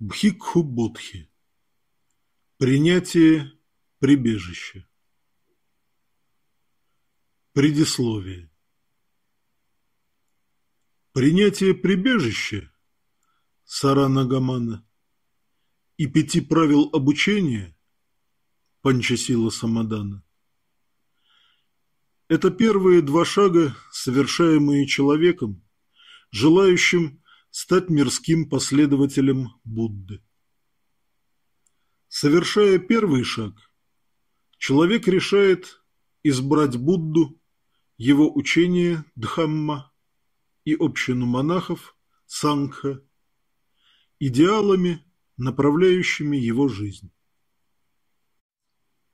Бхикхубодхи. Принятие прибежища. Предисловие. Принятие прибежища Саранагамана и пяти правил обучения Панчасила Самадана – это первые два шага, совершаемые человеком, желающим стать мирским последователем Будды. Совершая первый шаг, человек решает избрать Будду, его учение Дхамма и общину монахов Сангха идеалами, направляющими его жизнь.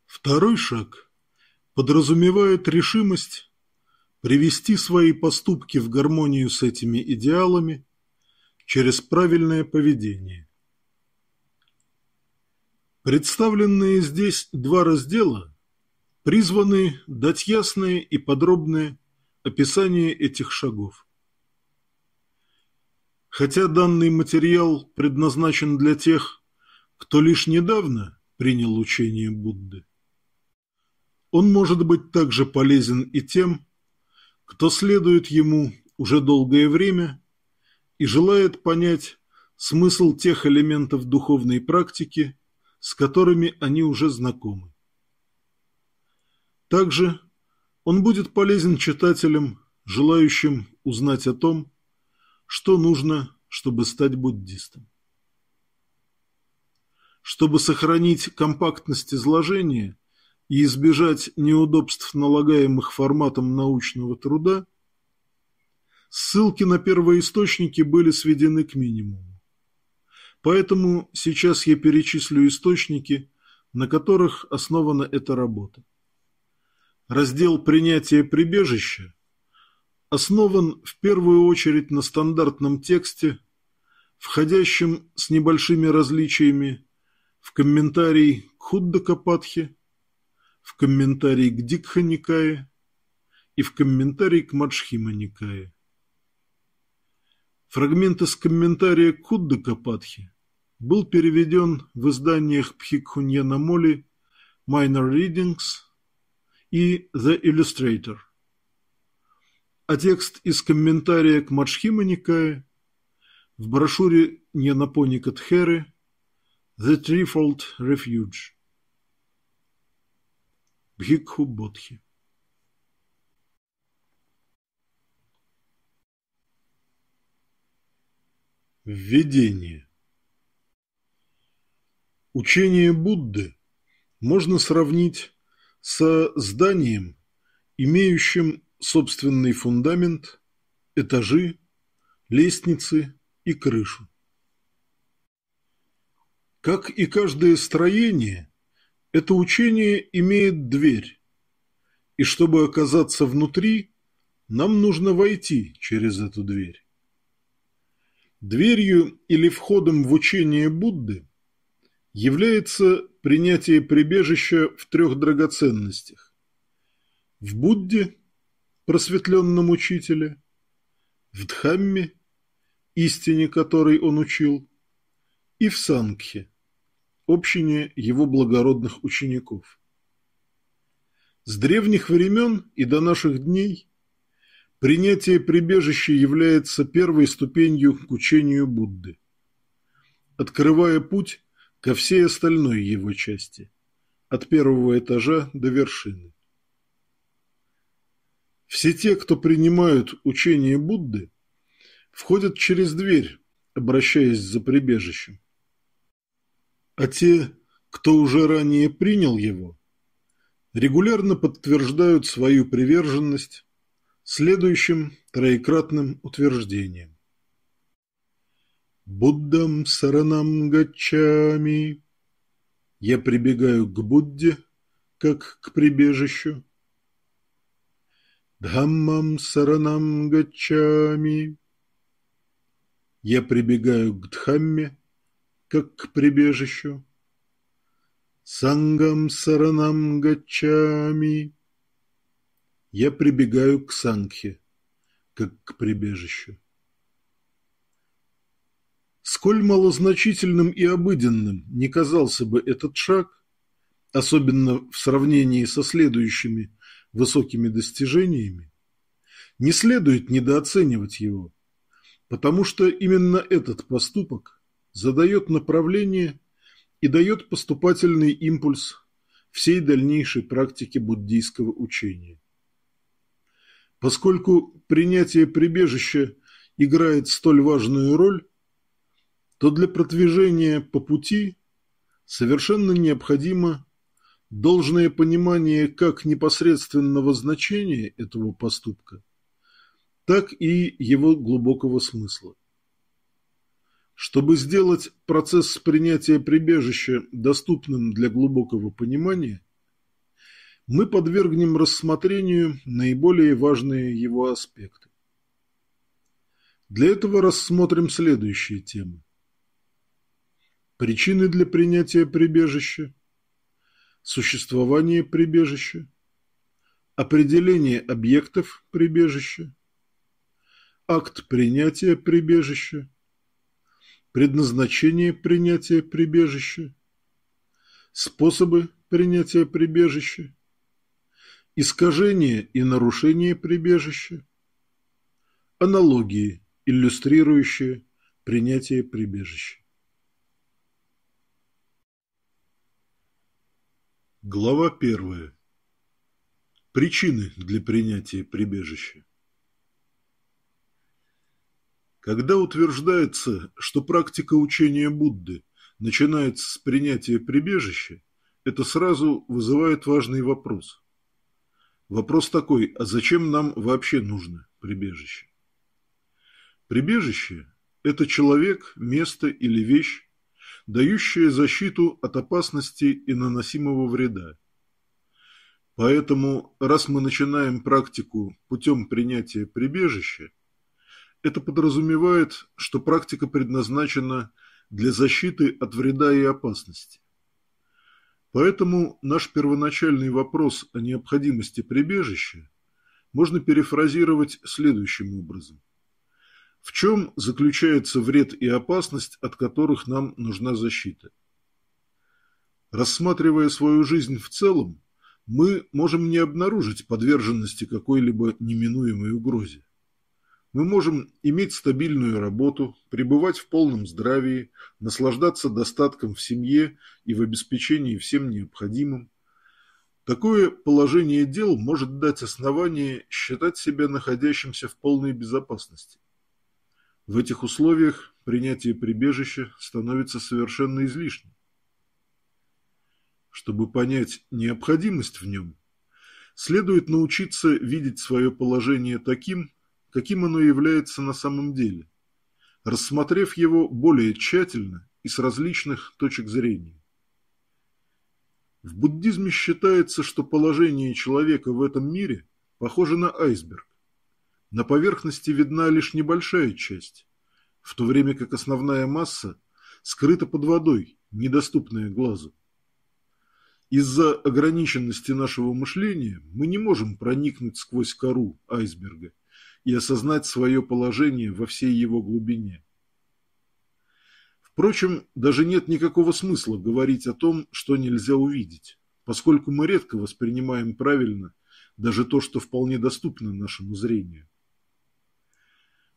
Второй шаг подразумевает решимость привести свои поступки в гармонию с этими идеалами через правильное поведение. Представленные здесь два раздела призваны дать ясное и подробное описание этих шагов. Хотя данный материал предназначен для тех, кто лишь недавно принял учение Будды, он может быть также полезен и тем, кто следует ему уже долгое время и желает понять смысл тех элементов духовной практики, с которыми они уже знакомы. Также он будет полезен читателям, желающим узнать о том, что нужно, чтобы стать буддистом. Чтобы сохранить компактность изложения и избежать неудобств, налагаемых форматом научного труда, Ссылки на первоисточники были сведены к минимуму. Поэтому сейчас я перечислю источники, на которых основана эта работа. Раздел принятия прибежища» основан в первую очередь на стандартном тексте, входящем с небольшими различиями в комментарий к Худдакапатхе, в комментарий к Дикханикае и в комментарий к Маджхиманикае. Фрагмент из комментария Куддакападхи был переведен в изданиях Пхикхуньянамоли, Minor Readings и The Illustrator. А текст из комментария к Мачхима Никае в брошюре Ньянапоника Тхеры The Threefold Refuge. Бхикху Бодхи Введение. Учение Будды можно сравнить со зданием, имеющим собственный фундамент, этажи, лестницы и крышу. Как и каждое строение, это учение имеет дверь, и чтобы оказаться внутри, нам нужно войти через эту дверь. Дверью или входом в учение Будды является принятие прибежища в трех драгоценностях. В Будде, просветленном учителе, в Дхамме, истине которой он учил, и в Сангхе, общине его благородных учеников. С древних времен и до наших дней Принятие прибежища является первой ступенью к учению Будды, открывая путь ко всей остальной его части, от первого этажа до вершины. Все те, кто принимают учение Будды, входят через дверь, обращаясь за прибежищем. А те, кто уже ранее принял его, регулярно подтверждают свою приверженность следующим троекратным утверждением. Буддам саранам гачами. Я прибегаю к Будде, как к прибежищу. Дхаммам саранам гачами. Я прибегаю к Дхамме, как к прибежищу. Сангам саранам гачами. Я прибегаю к Сангхе, как к прибежищу. Сколь малозначительным и обыденным не казался бы этот шаг, особенно в сравнении со следующими высокими достижениями, не следует недооценивать его, потому что именно этот поступок задает направление и дает поступательный импульс всей дальнейшей практике буддийского учения. Поскольку принятие прибежища играет столь важную роль, то для продвижения по пути совершенно необходимо должное понимание как непосредственного значения этого поступка, так и его глубокого смысла. Чтобы сделать процесс принятия прибежища доступным для глубокого понимания, мы подвергнем рассмотрению наиболее важные его аспекты. Для этого рассмотрим следующие темы. Причины для принятия прибежища, существование прибежища, определение объектов прибежища, акт принятия прибежища, предназначение принятия прибежища, способы принятия прибежища, искажение и нарушение прибежища, аналогии, иллюстрирующие принятие прибежища. Глава первая. Причины для принятия прибежища. Когда утверждается, что практика учения Будды начинается с принятия прибежища, это сразу вызывает важный вопрос. Вопрос такой, а зачем нам вообще нужно прибежище? Прибежище – это человек, место или вещь, дающая защиту от опасности и наносимого вреда. Поэтому, раз мы начинаем практику путем принятия прибежища, это подразумевает, что практика предназначена для защиты от вреда и опасности. Поэтому наш первоначальный вопрос о необходимости прибежища можно перефразировать следующим образом. В чем заключается вред и опасность, от которых нам нужна защита? Рассматривая свою жизнь в целом, мы можем не обнаружить подверженности какой-либо неминуемой угрозе мы можем иметь стабильную работу, пребывать в полном здравии, наслаждаться достатком в семье и в обеспечении всем необходимым. Такое положение дел может дать основание считать себя находящимся в полной безопасности. В этих условиях принятие прибежища становится совершенно излишним. Чтобы понять необходимость в нем, следует научиться видеть свое положение таким, каким оно является на самом деле, рассмотрев его более тщательно и с различных точек зрения. В буддизме считается, что положение человека в этом мире похоже на айсберг. На поверхности видна лишь небольшая часть, в то время как основная масса скрыта под водой, недоступная глазу. Из-за ограниченности нашего мышления мы не можем проникнуть сквозь кору айсберга и осознать свое положение во всей его глубине. Впрочем, даже нет никакого смысла говорить о том, что нельзя увидеть, поскольку мы редко воспринимаем правильно даже то, что вполне доступно нашему зрению.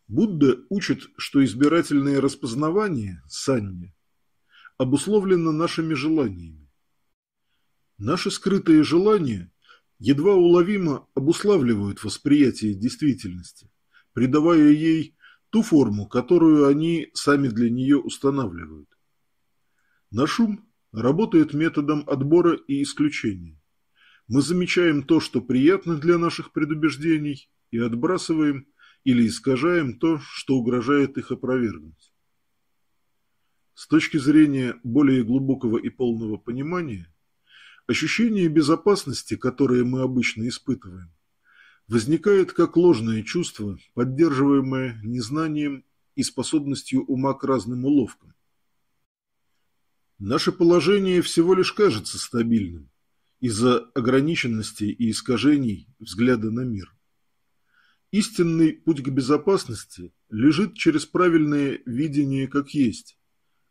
Будда учит, что избирательное распознавание, санья, обусловлено нашими желаниями. Наши скрытые желания едва уловимо обуславливают восприятие действительности, придавая ей ту форму, которую они сами для нее устанавливают. Наш ум работает методом отбора и исключения. Мы замечаем то, что приятно для наших предубеждений, и отбрасываем или искажаем то, что угрожает их опровергнуть. С точки зрения более глубокого и полного понимания – Ощущение безопасности, которое мы обычно испытываем, возникает как ложное чувство, поддерживаемое незнанием и способностью ума к разным уловкам. Наше положение всего лишь кажется стабильным из-за ограниченности и искажений взгляда на мир. Истинный путь к безопасности лежит через правильное видение как есть,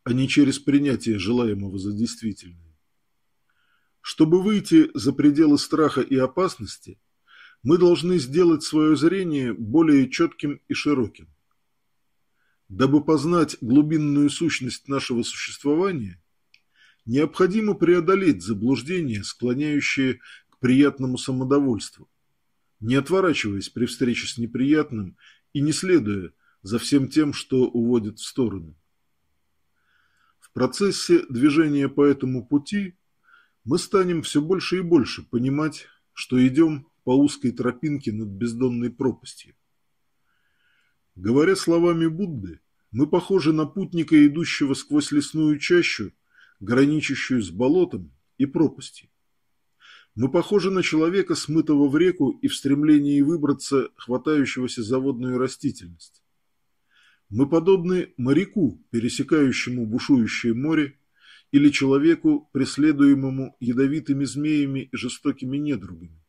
а не через принятие желаемого за действительное. Чтобы выйти за пределы страха и опасности, мы должны сделать свое зрение более четким и широким. Дабы познать глубинную сущность нашего существования, необходимо преодолеть заблуждения, склоняющие к приятному самодовольству, не отворачиваясь при встрече с неприятным и не следуя за всем тем, что уводит в сторону. В процессе движения по этому пути мы станем все больше и больше понимать, что идем по узкой тропинке над бездонной пропастью. Говоря словами Будды, мы похожи на путника, идущего сквозь лесную чащу, граничащую с болотом и пропастью. Мы похожи на человека, смытого в реку и в стремлении выбраться, хватающегося за водную растительность. Мы подобны моряку, пересекающему бушующее море или человеку, преследуемому ядовитыми змеями и жестокими недругами.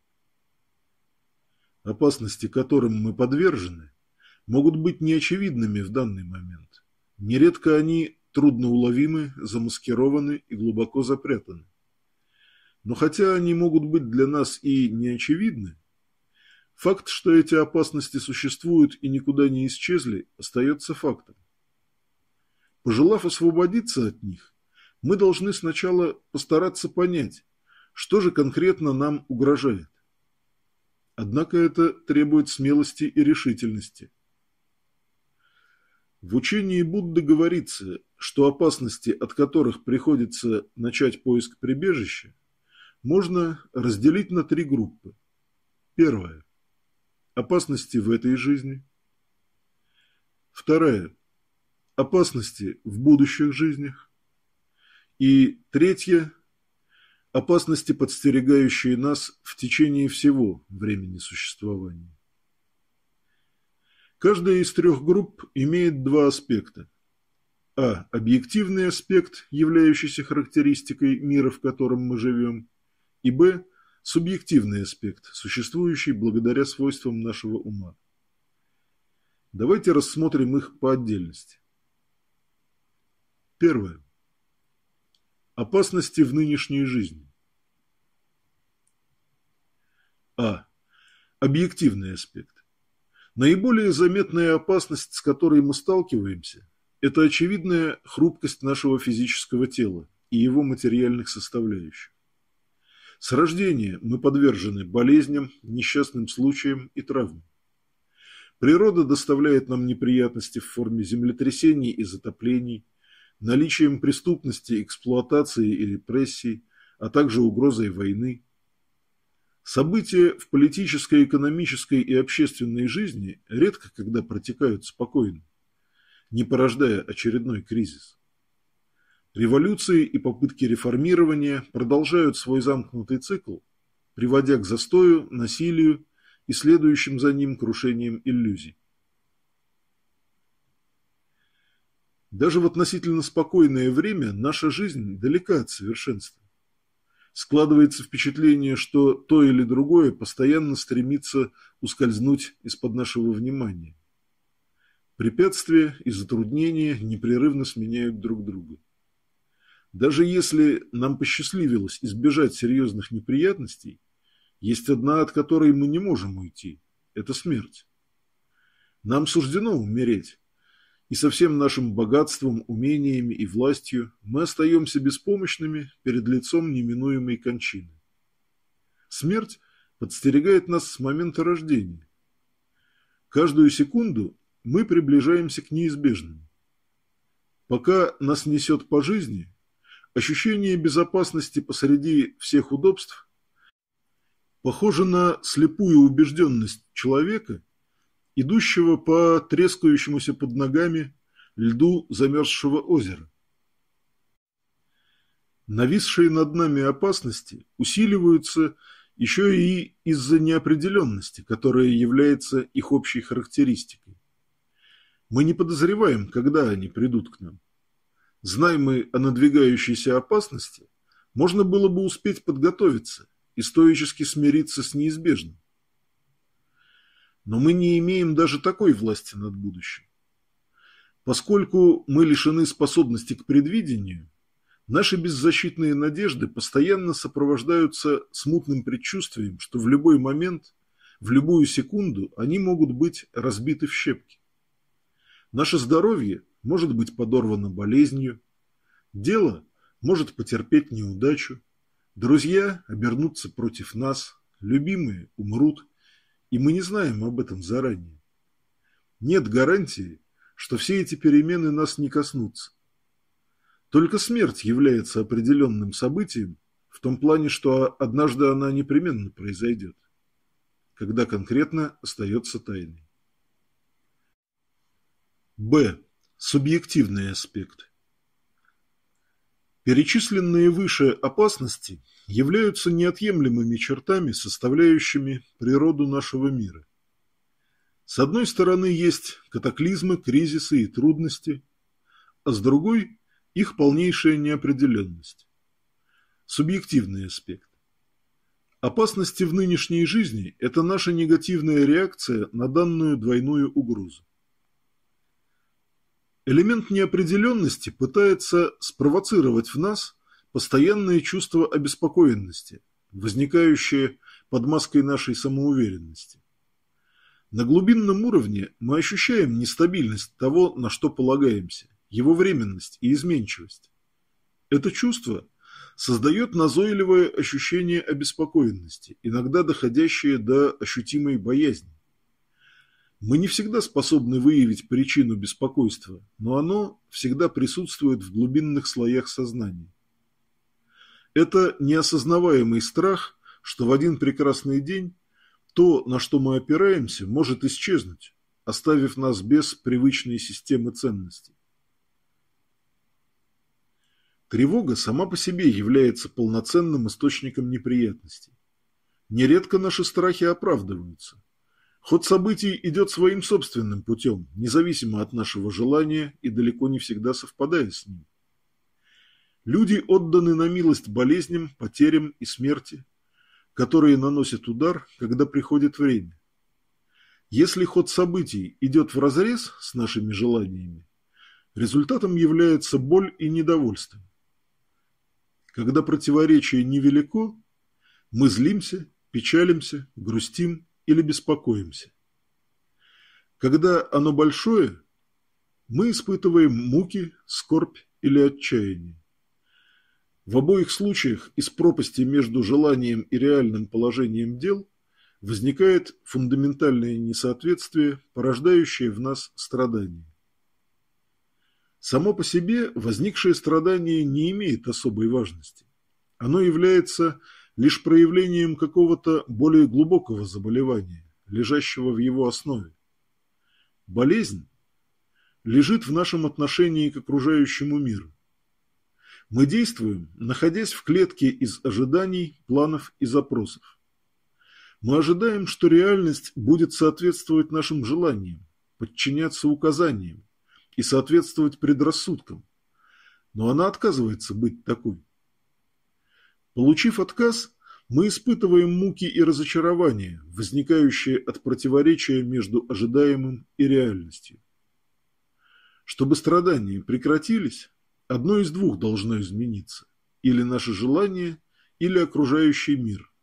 Опасности, которым мы подвержены, могут быть неочевидными в данный момент. Нередко они трудноуловимы, замаскированы и глубоко запрятаны. Но хотя они могут быть для нас и неочевидны, факт, что эти опасности существуют и никуда не исчезли, остается фактом. Пожелав освободиться от них, мы должны сначала постараться понять, что же конкретно нам угрожает. Однако это требует смелости и решительности. В учении Будды говорится, что опасности, от которых приходится начать поиск прибежища, можно разделить на три группы. Первая – опасности в этой жизни. Вторая – опасности в будущих жизнях. И третье – опасности, подстерегающие нас в течение всего времени существования. Каждая из трех групп имеет два аспекта. А. Объективный аспект, являющийся характеристикой мира, в котором мы живем. И Б. Субъективный аспект, существующий благодаря свойствам нашего ума. Давайте рассмотрим их по отдельности. Первое. Опасности в нынешней жизни. А. Объективный аспект. Наиболее заметная опасность, с которой мы сталкиваемся, это очевидная хрупкость нашего физического тела и его материальных составляющих. С рождения мы подвержены болезням, несчастным случаям и травмам. Природа доставляет нам неприятности в форме землетрясений и затоплений – наличием преступности, эксплуатации и репрессий, а также угрозой войны. События в политической, экономической и общественной жизни редко когда протекают спокойно, не порождая очередной кризис. Революции и попытки реформирования продолжают свой замкнутый цикл, приводя к застою, насилию и следующим за ним крушением иллюзий. Даже в относительно спокойное время наша жизнь далека от совершенства. Складывается впечатление, что то или другое постоянно стремится ускользнуть из-под нашего внимания. Препятствия и затруднения непрерывно сменяют друг друга. Даже если нам посчастливилось избежать серьезных неприятностей, есть одна, от которой мы не можем уйти – это смерть. Нам суждено умереть, и со всем нашим богатством, умениями и властью мы остаемся беспомощными перед лицом неминуемой кончины. Смерть подстерегает нас с момента рождения. Каждую секунду мы приближаемся к неизбежному. Пока нас несет по жизни, ощущение безопасности посреди всех удобств похоже на слепую убежденность человека – идущего по трескающемуся под ногами льду замерзшего озера. Нависшие над нами опасности усиливаются еще и из-за неопределенности, которая является их общей характеристикой. Мы не подозреваем, когда они придут к нам. Знаем мы о надвигающейся опасности, можно было бы успеть подготовиться и стоически смириться с неизбежным но мы не имеем даже такой власти над будущим. Поскольку мы лишены способности к предвидению, наши беззащитные надежды постоянно сопровождаются смутным предчувствием, что в любой момент, в любую секунду они могут быть разбиты в щепки. Наше здоровье может быть подорвано болезнью, дело может потерпеть неудачу, друзья обернутся против нас, любимые умрут, и мы не знаем об этом заранее. Нет гарантии, что все эти перемены нас не коснутся. Только смерть является определенным событием, в том плане, что однажды она непременно произойдет, когда конкретно остается тайной. Б. Субъективный аспект. Перечисленные выше опасности являются неотъемлемыми чертами, составляющими природу нашего мира. С одной стороны есть катаклизмы, кризисы и трудности, а с другой – их полнейшая неопределенность. Субъективный аспект. Опасности в нынешней жизни – это наша негативная реакция на данную двойную угрозу. Элемент неопределенности пытается спровоцировать в нас – постоянное чувство обеспокоенности, возникающее под маской нашей самоуверенности. На глубинном уровне мы ощущаем нестабильность того, на что полагаемся, его временность и изменчивость. Это чувство создает назойливое ощущение обеспокоенности, иногда доходящее до ощутимой боязни. Мы не всегда способны выявить причину беспокойства, но оно всегда присутствует в глубинных слоях сознания. Это неосознаваемый страх, что в один прекрасный день то, на что мы опираемся, может исчезнуть, оставив нас без привычной системы ценностей. Тревога сама по себе является полноценным источником неприятностей. Нередко наши страхи оправдываются. Ход событий идет своим собственным путем, независимо от нашего желания и далеко не всегда совпадая с ним. Люди отданы на милость болезням, потерям и смерти, которые наносят удар, когда приходит время. Если ход событий идет вразрез с нашими желаниями, результатом является боль и недовольство. Когда противоречие невелико, мы злимся, печалимся, грустим или беспокоимся. Когда оно большое, мы испытываем муки, скорбь или отчаяние. В обоих случаях из пропасти между желанием и реальным положением дел возникает фундаментальное несоответствие, порождающее в нас страдание. Само по себе возникшее страдание не имеет особой важности. Оно является лишь проявлением какого-то более глубокого заболевания, лежащего в его основе. Болезнь лежит в нашем отношении к окружающему миру. Мы действуем, находясь в клетке из ожиданий, планов и запросов. Мы ожидаем, что реальность будет соответствовать нашим желаниям, подчиняться указаниям и соответствовать предрассудкам. Но она отказывается быть такой. Получив отказ, мы испытываем муки и разочарования, возникающие от противоречия между ожидаемым и реальностью. Чтобы страдания прекратились, Одно из двух должно измениться. Или наше желание, или окружающий мир.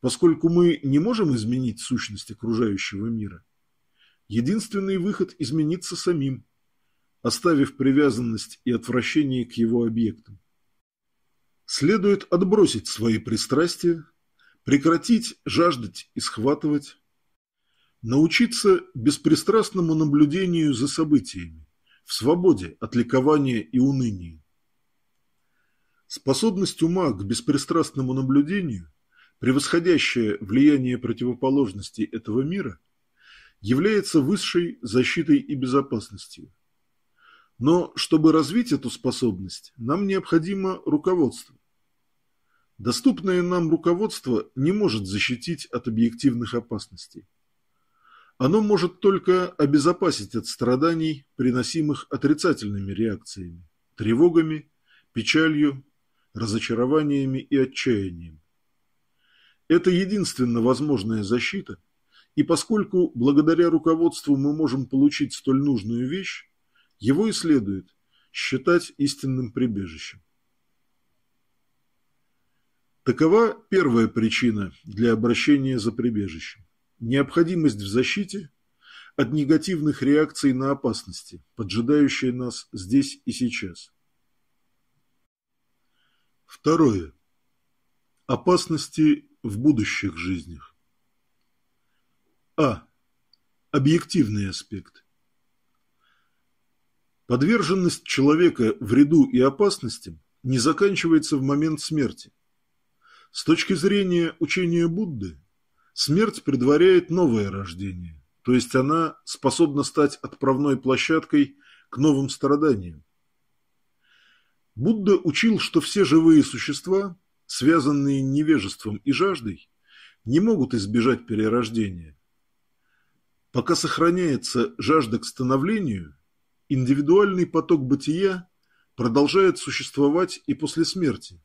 Поскольку мы не можем изменить сущность окружающего мира, единственный выход – измениться самим, оставив привязанность и отвращение к его объектам. Следует отбросить свои пристрастия, прекратить жаждать и схватывать, научиться беспристрастному наблюдению за событиями, в свободе от ликования и уныния. Способность ума к беспристрастному наблюдению, превосходящая влияние противоположностей этого мира, является высшей защитой и безопасностью. Но чтобы развить эту способность, нам необходимо руководство. Доступное нам руководство не может защитить от объективных опасностей. Оно может только обезопасить от страданий, приносимых отрицательными реакциями, тревогами, печалью, разочарованиями и отчаянием. Это единственно возможная защита, и поскольку благодаря руководству мы можем получить столь нужную вещь, его и следует считать истинным прибежищем. Такова первая причина для обращения за прибежищем. Необходимость в защите от негативных реакций на опасности, поджидающие нас здесь и сейчас. Второе. Опасности в будущих жизнях. А. Объективный аспект. Подверженность человека вреду и опасностям не заканчивается в момент смерти. С точки зрения учения Будды – Смерть предваряет новое рождение, то есть она способна стать отправной площадкой к новым страданиям. Будда учил, что все живые существа, связанные невежеством и жаждой, не могут избежать перерождения. Пока сохраняется жажда к становлению, индивидуальный поток бытия продолжает существовать и после смерти.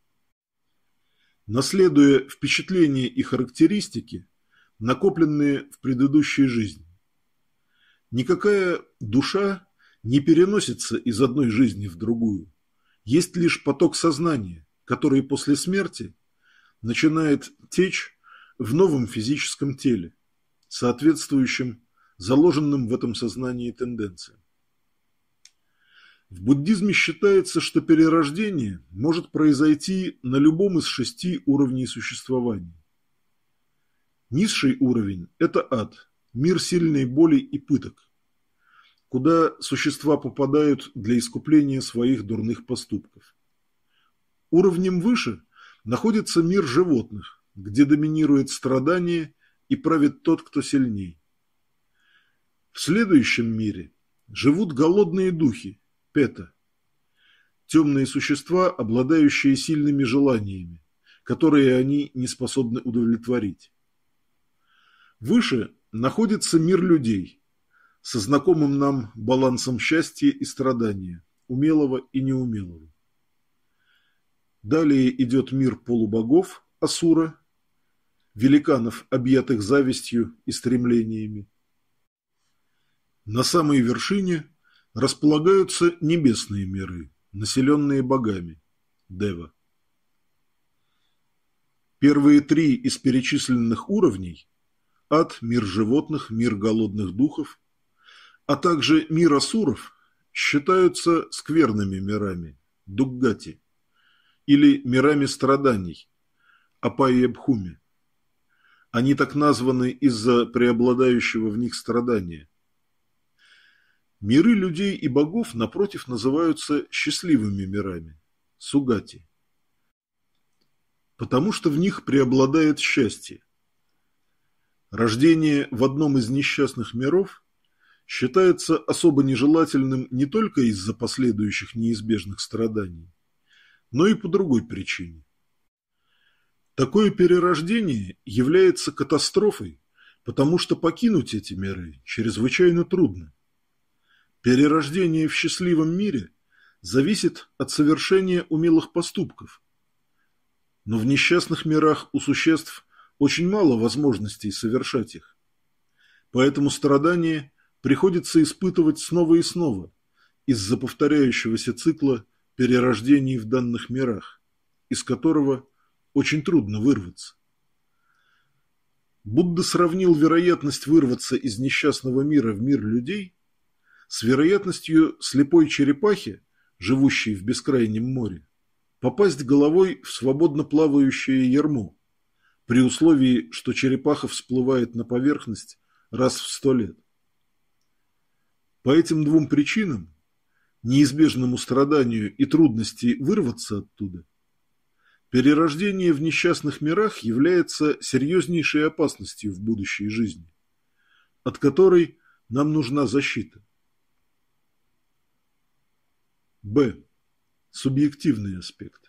Наследуя впечатления и характеристики, накопленные в предыдущей жизни. Никакая душа не переносится из одной жизни в другую. Есть лишь поток сознания, который после смерти начинает течь в новом физическом теле, соответствующем заложенным в этом сознании тенденциям. В буддизме считается, что перерождение может произойти на любом из шести уровней существования. Низший уровень – это ад, мир сильной боли и пыток, куда существа попадают для искупления своих дурных поступков. Уровнем выше находится мир животных, где доминирует страдание и правит тот, кто сильней. В следующем мире живут голодные духи, пета, темные существа, обладающие сильными желаниями, которые они не способны удовлетворить. Выше находится мир людей со знакомым нам балансом счастья и страдания, умелого и неумелого. Далее идет мир полубогов, Асура, великанов, объятых завистью и стремлениями. На самой вершине располагаются небесные миры, населенные богами, Дева. Первые три из перечисленных уровней ад, мир животных, мир голодных духов, а также мир асуров считаются скверными мирами, дуггати, или мирами страданий, апайебхуми. Они так названы из-за преобладающего в них страдания. Миры людей и богов, напротив, называются счастливыми мирами, сугати, потому что в них преобладает счастье. Рождение в одном из несчастных миров считается особо нежелательным не только из-за последующих неизбежных страданий, но и по другой причине. Такое перерождение является катастрофой, потому что покинуть эти миры чрезвычайно трудно. Перерождение в счастливом мире зависит от совершения умелых поступков. Но в несчастных мирах у существ очень мало возможностей совершать их. Поэтому страдания приходится испытывать снова и снова из-за повторяющегося цикла перерождений в данных мирах, из которого очень трудно вырваться. Будда сравнил вероятность вырваться из несчастного мира в мир людей с вероятностью слепой черепахи, живущей в бескрайнем море, попасть головой в свободно плавающее ярмо, при условии, что черепаха всплывает на поверхность раз в сто лет. По этим двум причинам, неизбежному страданию и трудности вырваться оттуда, перерождение в несчастных мирах является серьезнейшей опасностью в будущей жизни, от которой нам нужна защита. Б. Субъективный аспект.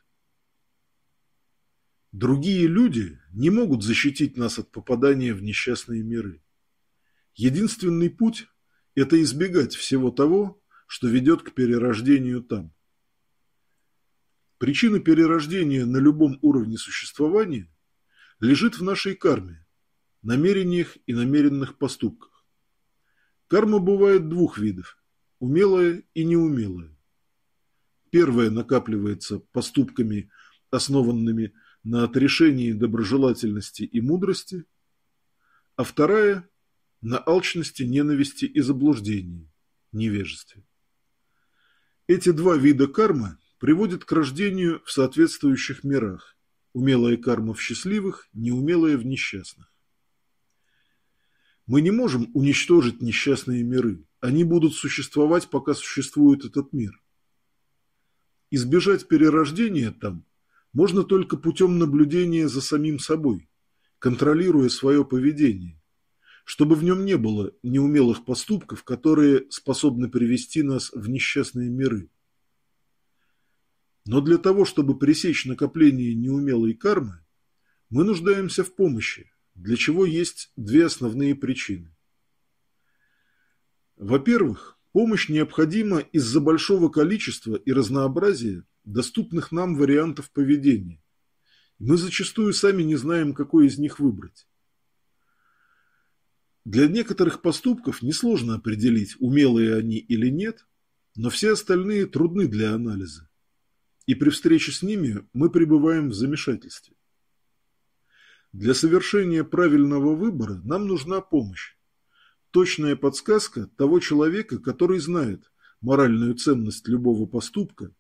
Другие люди не могут защитить нас от попадания в несчастные миры. Единственный путь – это избегать всего того, что ведет к перерождению там. Причина перерождения на любом уровне существования лежит в нашей карме, намерениях и намеренных поступках. Карма бывает двух видов – умелая и неумелая. Первая накапливается поступками, основанными на на отрешении доброжелательности и мудрости, а вторая – на алчности, ненависти и заблуждении, невежестве. Эти два вида кармы приводят к рождению в соответствующих мирах – умелая карма в счастливых, неумелая в несчастных. Мы не можем уничтожить несчастные миры, они будут существовать, пока существует этот мир. Избежать перерождения там – можно только путем наблюдения за самим собой, контролируя свое поведение, чтобы в нем не было неумелых поступков, которые способны привести нас в несчастные миры. Но для того, чтобы пресечь накопление неумелой кармы, мы нуждаемся в помощи, для чего есть две основные причины. Во-первых, помощь необходима из-за большого количества и разнообразия доступных нам вариантов поведения. Мы зачастую сами не знаем, какой из них выбрать. Для некоторых поступков несложно определить, умелые они или нет, но все остальные трудны для анализа. И при встрече с ними мы пребываем в замешательстве. Для совершения правильного выбора нам нужна помощь. Точная подсказка того человека, который знает моральную ценность любого поступка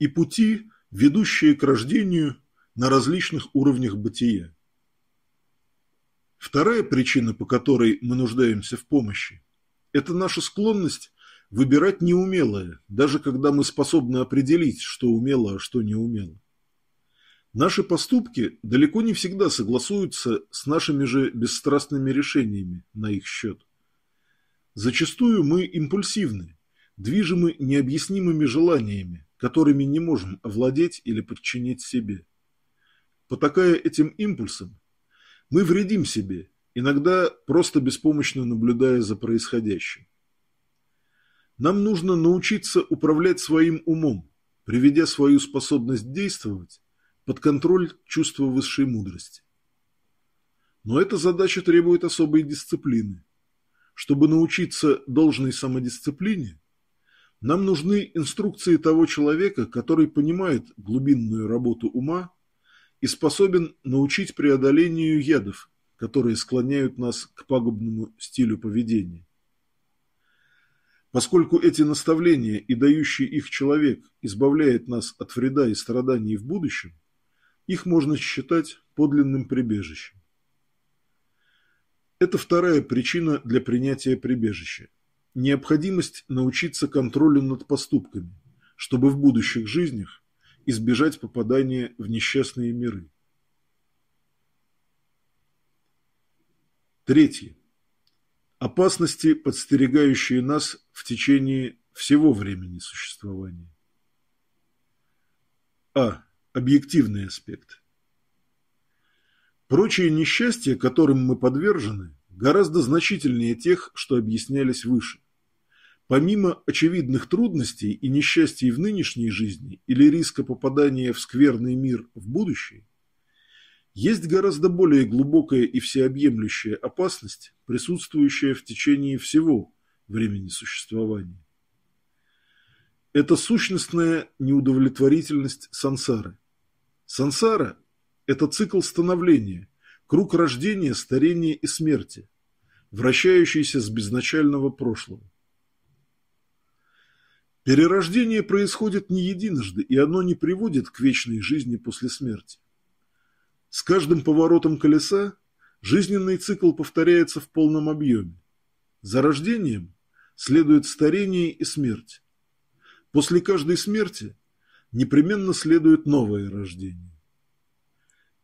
и пути, ведущие к рождению на различных уровнях бытия. Вторая причина, по которой мы нуждаемся в помощи, это наша склонность выбирать неумелое, даже когда мы способны определить, что умело, а что неумело. Наши поступки далеко не всегда согласуются с нашими же бесстрастными решениями на их счет. Зачастую мы импульсивны, движимы необъяснимыми желаниями, которыми не можем овладеть или подчинить себе. Потакая этим импульсом, мы вредим себе, иногда просто беспомощно наблюдая за происходящим. Нам нужно научиться управлять своим умом, приведя свою способность действовать под контроль чувства высшей мудрости. Но эта задача требует особой дисциплины. Чтобы научиться должной самодисциплине, нам нужны инструкции того человека, который понимает глубинную работу ума и способен научить преодолению ядов, которые склоняют нас к пагубному стилю поведения. Поскольку эти наставления и дающий их человек избавляет нас от вреда и страданий в будущем, их можно считать подлинным прибежищем. Это вторая причина для принятия прибежища необходимость научиться контролю над поступками, чтобы в будущих жизнях избежать попадания в несчастные миры. Третье. Опасности, подстерегающие нас в течение всего времени существования. А. Объективный аспект. Прочие несчастья, которым мы подвержены – гораздо значительнее тех, что объяснялись выше. Помимо очевидных трудностей и несчастий в нынешней жизни или риска попадания в скверный мир в будущее, есть гораздо более глубокая и всеобъемлющая опасность, присутствующая в течение всего времени существования. Это сущностная неудовлетворительность сансары. Сансара – это цикл становления, круг рождения, старения и смерти, вращающийся с безначального прошлого. Перерождение происходит не единожды, и оно не приводит к вечной жизни после смерти. С каждым поворотом колеса жизненный цикл повторяется в полном объеме. За рождением следует старение и смерть. После каждой смерти непременно следует новое рождение.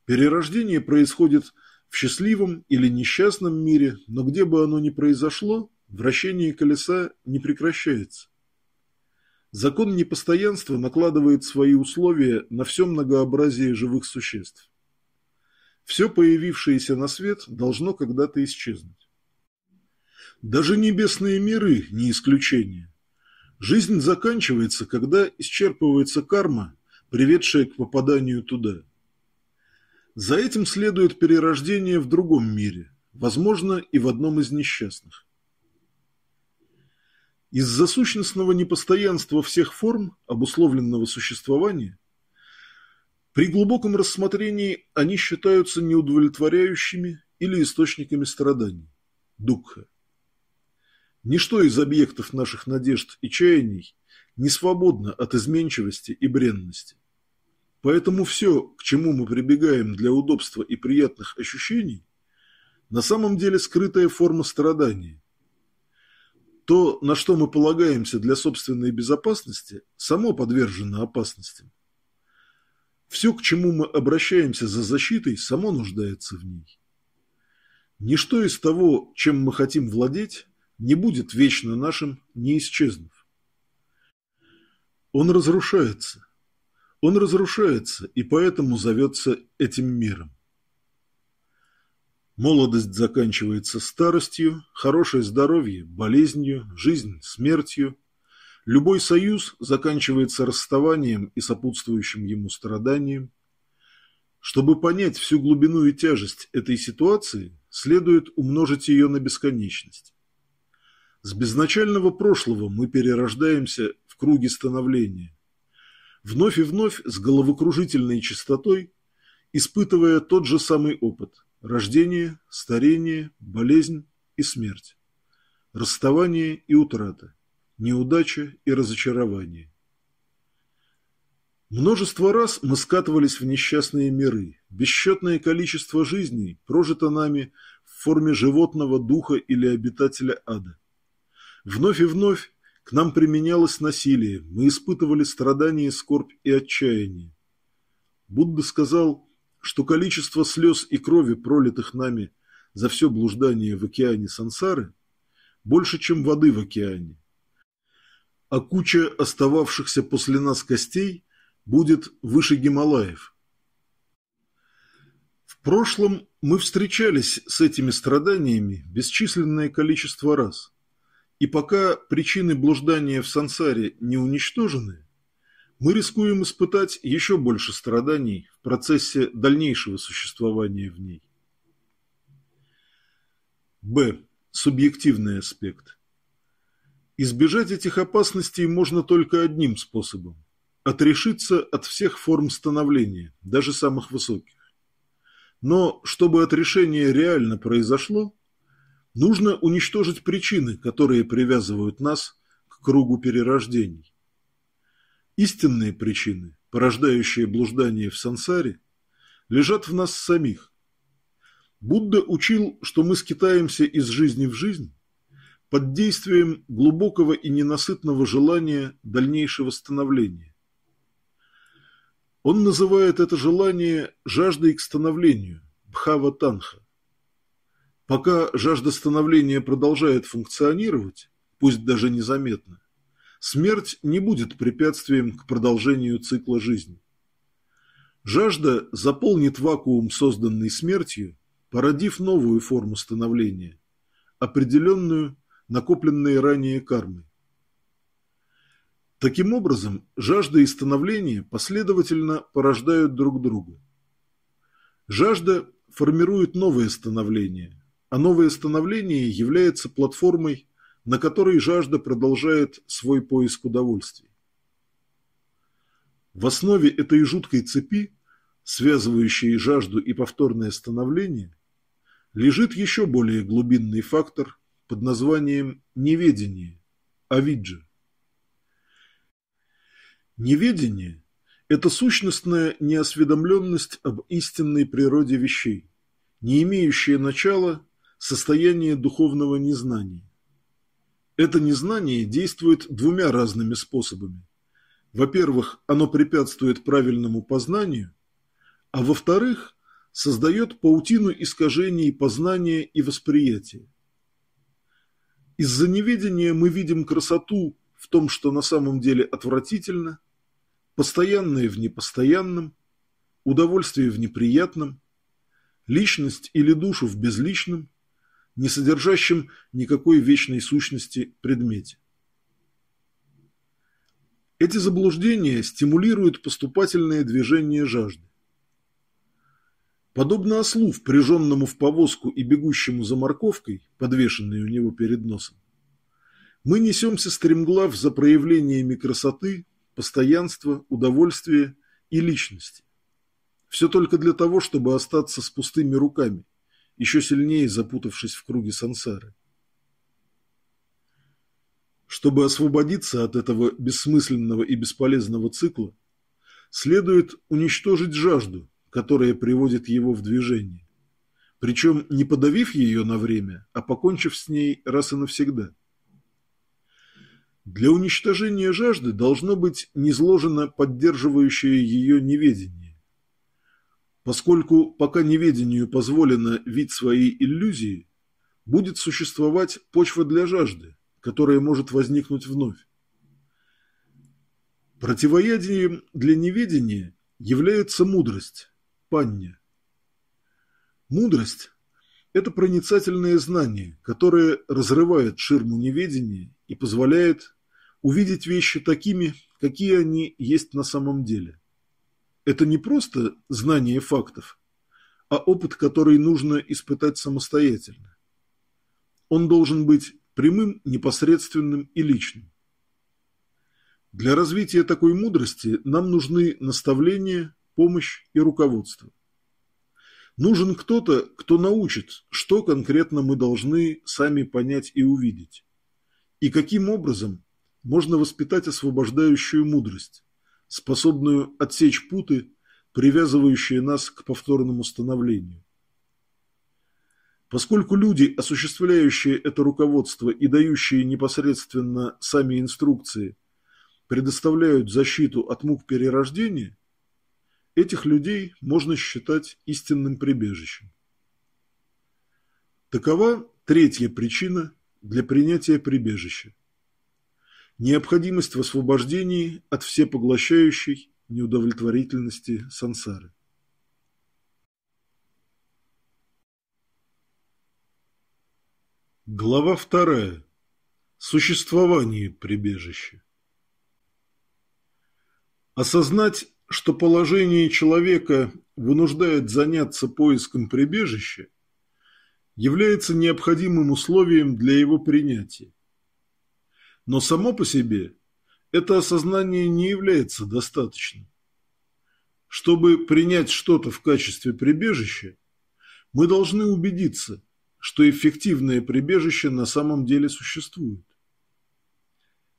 Перерождение происходит в счастливом или несчастном мире, но где бы оно ни произошло, вращение колеса не прекращается. Закон непостоянства накладывает свои условия на все многообразие живых существ. Все появившееся на свет должно когда-то исчезнуть. Даже небесные миры не исключение. Жизнь заканчивается, когда исчерпывается карма, приведшая к попаданию туда – за этим следует перерождение в другом мире, возможно, и в одном из несчастных. Из-за сущностного непостоянства всех форм обусловленного существования, при глубоком рассмотрении они считаются неудовлетворяющими или источниками страданий – дукха. Ничто из объектов наших надежд и чаяний не свободно от изменчивости и бренности. Поэтому все, к чему мы прибегаем для удобства и приятных ощущений, на самом деле скрытая форма страдания. То, на что мы полагаемся для собственной безопасности, само подвержено опасностям. Все, к чему мы обращаемся за защитой, само нуждается в ней. Ничто из того, чем мы хотим владеть, не будет вечно нашим, не исчезнув. Он разрушается, он разрушается и поэтому зовется этим миром. Молодость заканчивается старостью, хорошее здоровье – болезнью, жизнь – смертью. Любой союз заканчивается расставанием и сопутствующим ему страданием. Чтобы понять всю глубину и тяжесть этой ситуации, следует умножить ее на бесконечность. С безначального прошлого мы перерождаемся в круге становления, вновь и вновь с головокружительной частотой, испытывая тот же самый опыт – рождение, старение, болезнь и смерть, расставание и утрата, неудача и разочарование. Множество раз мы скатывались в несчастные миры. Бесчетное количество жизней прожито нами в форме животного духа или обитателя ада. Вновь и вновь к нам применялось насилие, мы испытывали страдания, скорбь и отчаяние. Будда сказал, что количество слез и крови, пролитых нами за все блуждание в океане сансары, больше, чем воды в океане. А куча остававшихся после нас костей будет выше Гималаев. В прошлом мы встречались с этими страданиями бесчисленное количество раз – и пока причины блуждания в сансаре не уничтожены, мы рискуем испытать еще больше страданий в процессе дальнейшего существования в ней. Б. Субъективный аспект. Избежать этих опасностей можно только одним способом – отрешиться от всех форм становления, даже самых высоких. Но чтобы отрешение реально произошло, Нужно уничтожить причины, которые привязывают нас к кругу перерождений. Истинные причины, порождающие блуждание в сансаре, лежат в нас самих. Будда учил, что мы скитаемся из жизни в жизнь под действием глубокого и ненасытного желания дальнейшего становления. Он называет это желание жаждой к становлению, бхава-танха. Пока жажда становления продолжает функционировать, пусть даже незаметно, смерть не будет препятствием к продолжению цикла жизни. Жажда заполнит вакуум, созданный смертью, породив новую форму становления, определенную накопленной ранее кармой. Таким образом, жажда и становление последовательно порождают друг друга. Жажда формирует новое становление, а новое становление является платформой, на которой жажда продолжает свой поиск удовольствий. В основе этой жуткой цепи, связывающей жажду и повторное становление, лежит еще более глубинный фактор под названием неведение, авиджа. Неведение – это сущностная неосведомленность об истинной природе вещей, не имеющая начала состояние духовного незнания. Это незнание действует двумя разными способами. Во-первых, оно препятствует правильному познанию, а во-вторых, создает паутину искажений познания и восприятия. Из-за неведения мы видим красоту в том, что на самом деле отвратительно, постоянное в непостоянном, удовольствие в неприятном, личность или душу в безличном – не содержащем никакой вечной сущности предмете. Эти заблуждения стимулируют поступательное движение жажды. Подобно ослу, впряженному в повозку и бегущему за морковкой, подвешенной у него перед носом, мы несемся стремглав за проявлениями красоты, постоянства, удовольствия и личности. Все только для того, чтобы остаться с пустыми руками – еще сильнее запутавшись в круге сансары. Чтобы освободиться от этого бессмысленного и бесполезного цикла, следует уничтожить жажду, которая приводит его в движение, причем не подавив ее на время, а покончив с ней раз и навсегда. Для уничтожения жажды должно быть низложено поддерживающее ее неведение, Поскольку пока неведению позволено вид свои иллюзии, будет существовать почва для жажды, которая может возникнуть вновь. Противоядием для неведения является мудрость, панья. Мудрость – это проницательное знание, которое разрывает ширму неведения и позволяет увидеть вещи такими, какие они есть на самом деле – это не просто знание фактов, а опыт, который нужно испытать самостоятельно. Он должен быть прямым, непосредственным и личным. Для развития такой мудрости нам нужны наставления, помощь и руководство. Нужен кто-то, кто научит, что конкретно мы должны сами понять и увидеть, и каким образом можно воспитать освобождающую мудрость, способную отсечь путы, привязывающие нас к повторному становлению. Поскольку люди, осуществляющие это руководство и дающие непосредственно сами инструкции, предоставляют защиту от мук перерождения, этих людей можно считать истинным прибежищем. Такова третья причина для принятия прибежища необходимость в освобождении от всепоглощающей неудовлетворительности сансары. Глава вторая. Существование прибежища. Осознать, что положение человека вынуждает заняться поиском прибежища, является необходимым условием для его принятия. Но само по себе это осознание не является достаточным. Чтобы принять что-то в качестве прибежища, мы должны убедиться, что эффективное прибежище на самом деле существует.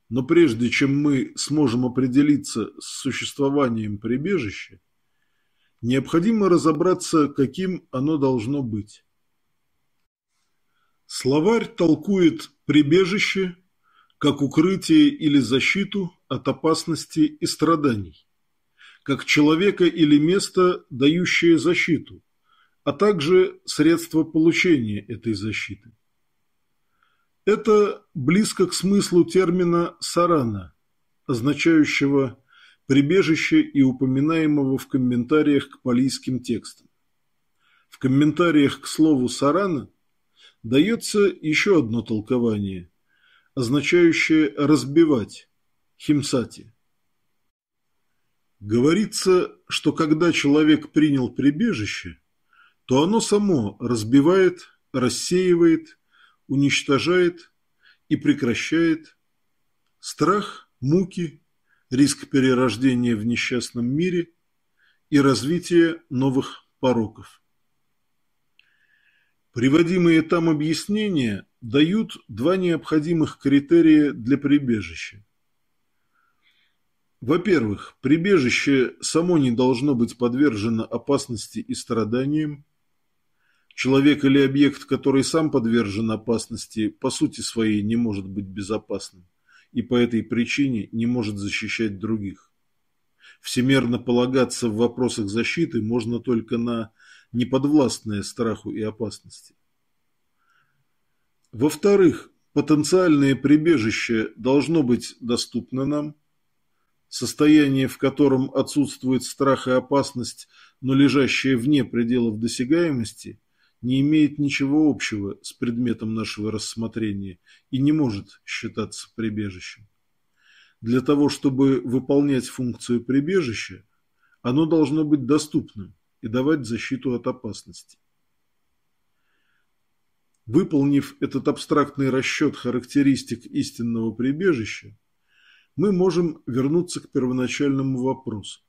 Но прежде чем мы сможем определиться с существованием прибежища, необходимо разобраться, каким оно должно быть. Словарь толкует прибежище как укрытие или защиту от опасности и страданий, как человека или место, дающее защиту, а также средство получения этой защиты. Это близко к смыслу термина «сарана», означающего «прибежище» и упоминаемого в комментариях к палийским текстам. В комментариях к слову «сарана» дается еще одно толкование – означающее «разбивать» – химсати. Говорится, что когда человек принял прибежище, то оно само разбивает, рассеивает, уничтожает и прекращает страх, муки, риск перерождения в несчастном мире и развитие новых пороков. Приводимые там объяснения дают два необходимых критерия для прибежища. Во-первых, прибежище само не должно быть подвержено опасности и страданиям. Человек или объект, который сам подвержен опасности, по сути своей не может быть безопасным и по этой причине не может защищать других. Всемерно полагаться в вопросах защиты можно только на неподвластное страху и опасности. Во-вторых, потенциальное прибежище должно быть доступно нам. Состояние, в котором отсутствует страх и опасность, но лежащее вне пределов досягаемости, не имеет ничего общего с предметом нашего рассмотрения и не может считаться прибежищем. Для того, чтобы выполнять функцию прибежища, оно должно быть доступным и давать защиту от опасности. Выполнив этот абстрактный расчет характеристик истинного прибежища, мы можем вернуться к первоначальному вопросу.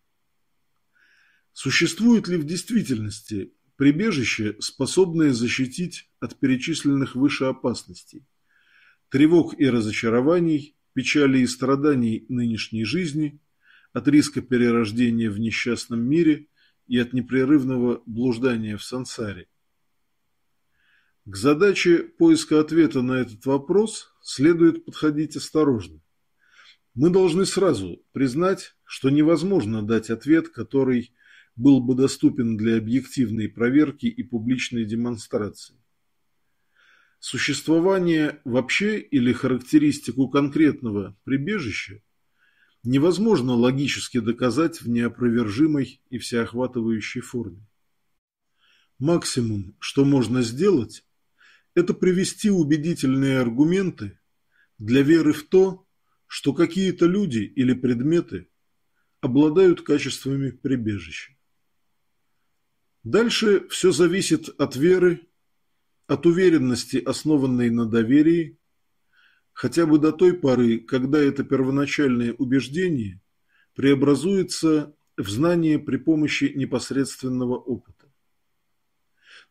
Существует ли в действительности прибежище, способное защитить от перечисленных выше опасностей, тревог и разочарований, печали и страданий нынешней жизни, от риска перерождения в несчастном мире и от непрерывного блуждания в сансаре? К задаче поиска ответа на этот вопрос следует подходить осторожно. Мы должны сразу признать, что невозможно дать ответ, который был бы доступен для объективной проверки и публичной демонстрации. Существование вообще или характеристику конкретного прибежища невозможно логически доказать в неопровержимой и всеохватывающей форме. Максимум, что можно сделать, это привести убедительные аргументы для веры в то, что какие-то люди или предметы обладают качествами прибежища. Дальше все зависит от веры, от уверенности, основанной на доверии, хотя бы до той поры, когда это первоначальное убеждение преобразуется в знание при помощи непосредственного опыта.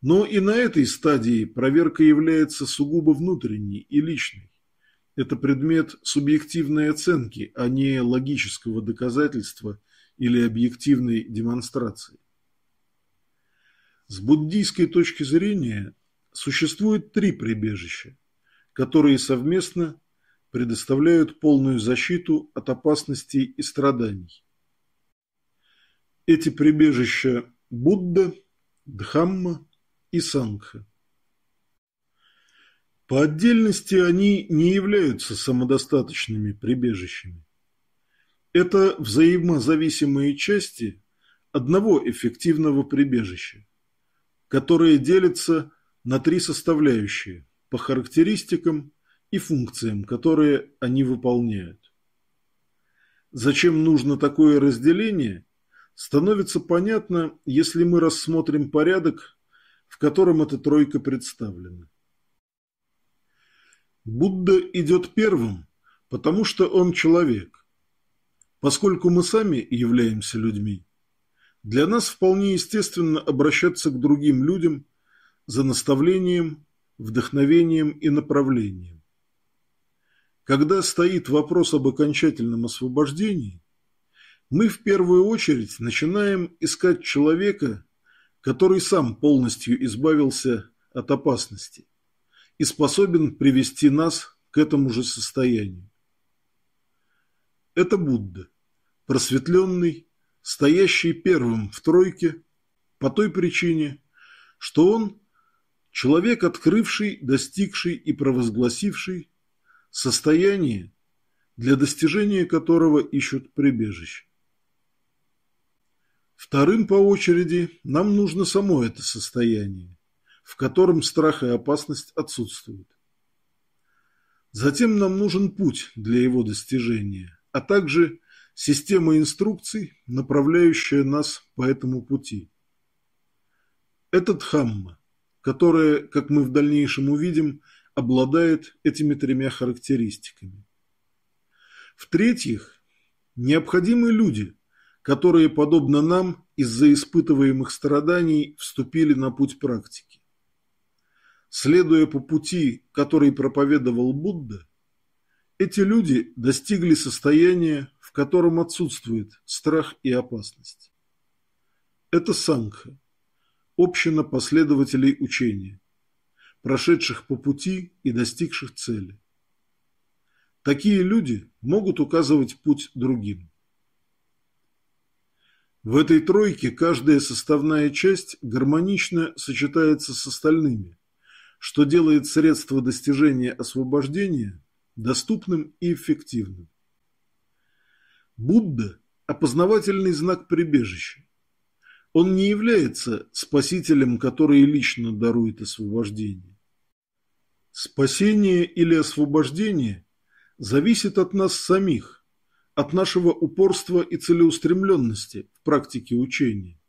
Но и на этой стадии проверка является сугубо внутренней и личной. Это предмет субъективной оценки, а не логического доказательства или объективной демонстрации. С буддийской точки зрения существует три прибежища, которые совместно предоставляют полную защиту от опасностей и страданий. Эти прибежища Будда, Дхамма и Сангха. По отдельности они не являются самодостаточными прибежищами. Это взаимозависимые части одного эффективного прибежища, которые делятся на три составляющие по характеристикам и функциям, которые они выполняют. Зачем нужно такое разделение, становится понятно, если мы рассмотрим порядок, в котором эта тройка представлена. Будда идет первым, потому что он человек. Поскольку мы сами являемся людьми, для нас вполне естественно обращаться к другим людям за наставлением, вдохновением и направлением. Когда стоит вопрос об окончательном освобождении, мы в первую очередь начинаем искать человека, который сам полностью избавился от опасности и способен привести нас к этому же состоянию. Это Будда, просветленный, стоящий первым в тройке, по той причине, что он – человек, открывший, достигший и провозгласивший состояние, для достижения которого ищут прибежище. Вторым по очереди нам нужно само это состояние, в котором страх и опасность отсутствуют. Затем нам нужен путь для его достижения, а также система инструкций, направляющая нас по этому пути. Этот хамма, которая, как мы в дальнейшем увидим, обладает этими тремя характеристиками. В-третьих, необходимы люди – которые, подобно нам, из-за испытываемых страданий вступили на путь практики. Следуя по пути, который проповедовал Будда, эти люди достигли состояния, в котором отсутствует страх и опасность. Это сангха, община последователей учения, прошедших по пути и достигших цели. Такие люди могут указывать путь другим. В этой тройке каждая составная часть гармонично сочетается с остальными, что делает средство достижения освобождения доступным и эффективным. Будда – опознавательный знак прибежища. Он не является спасителем, который лично дарует освобождение. Спасение или освобождение зависит от нас самих, от нашего упорства и целеустремленности в практике учения.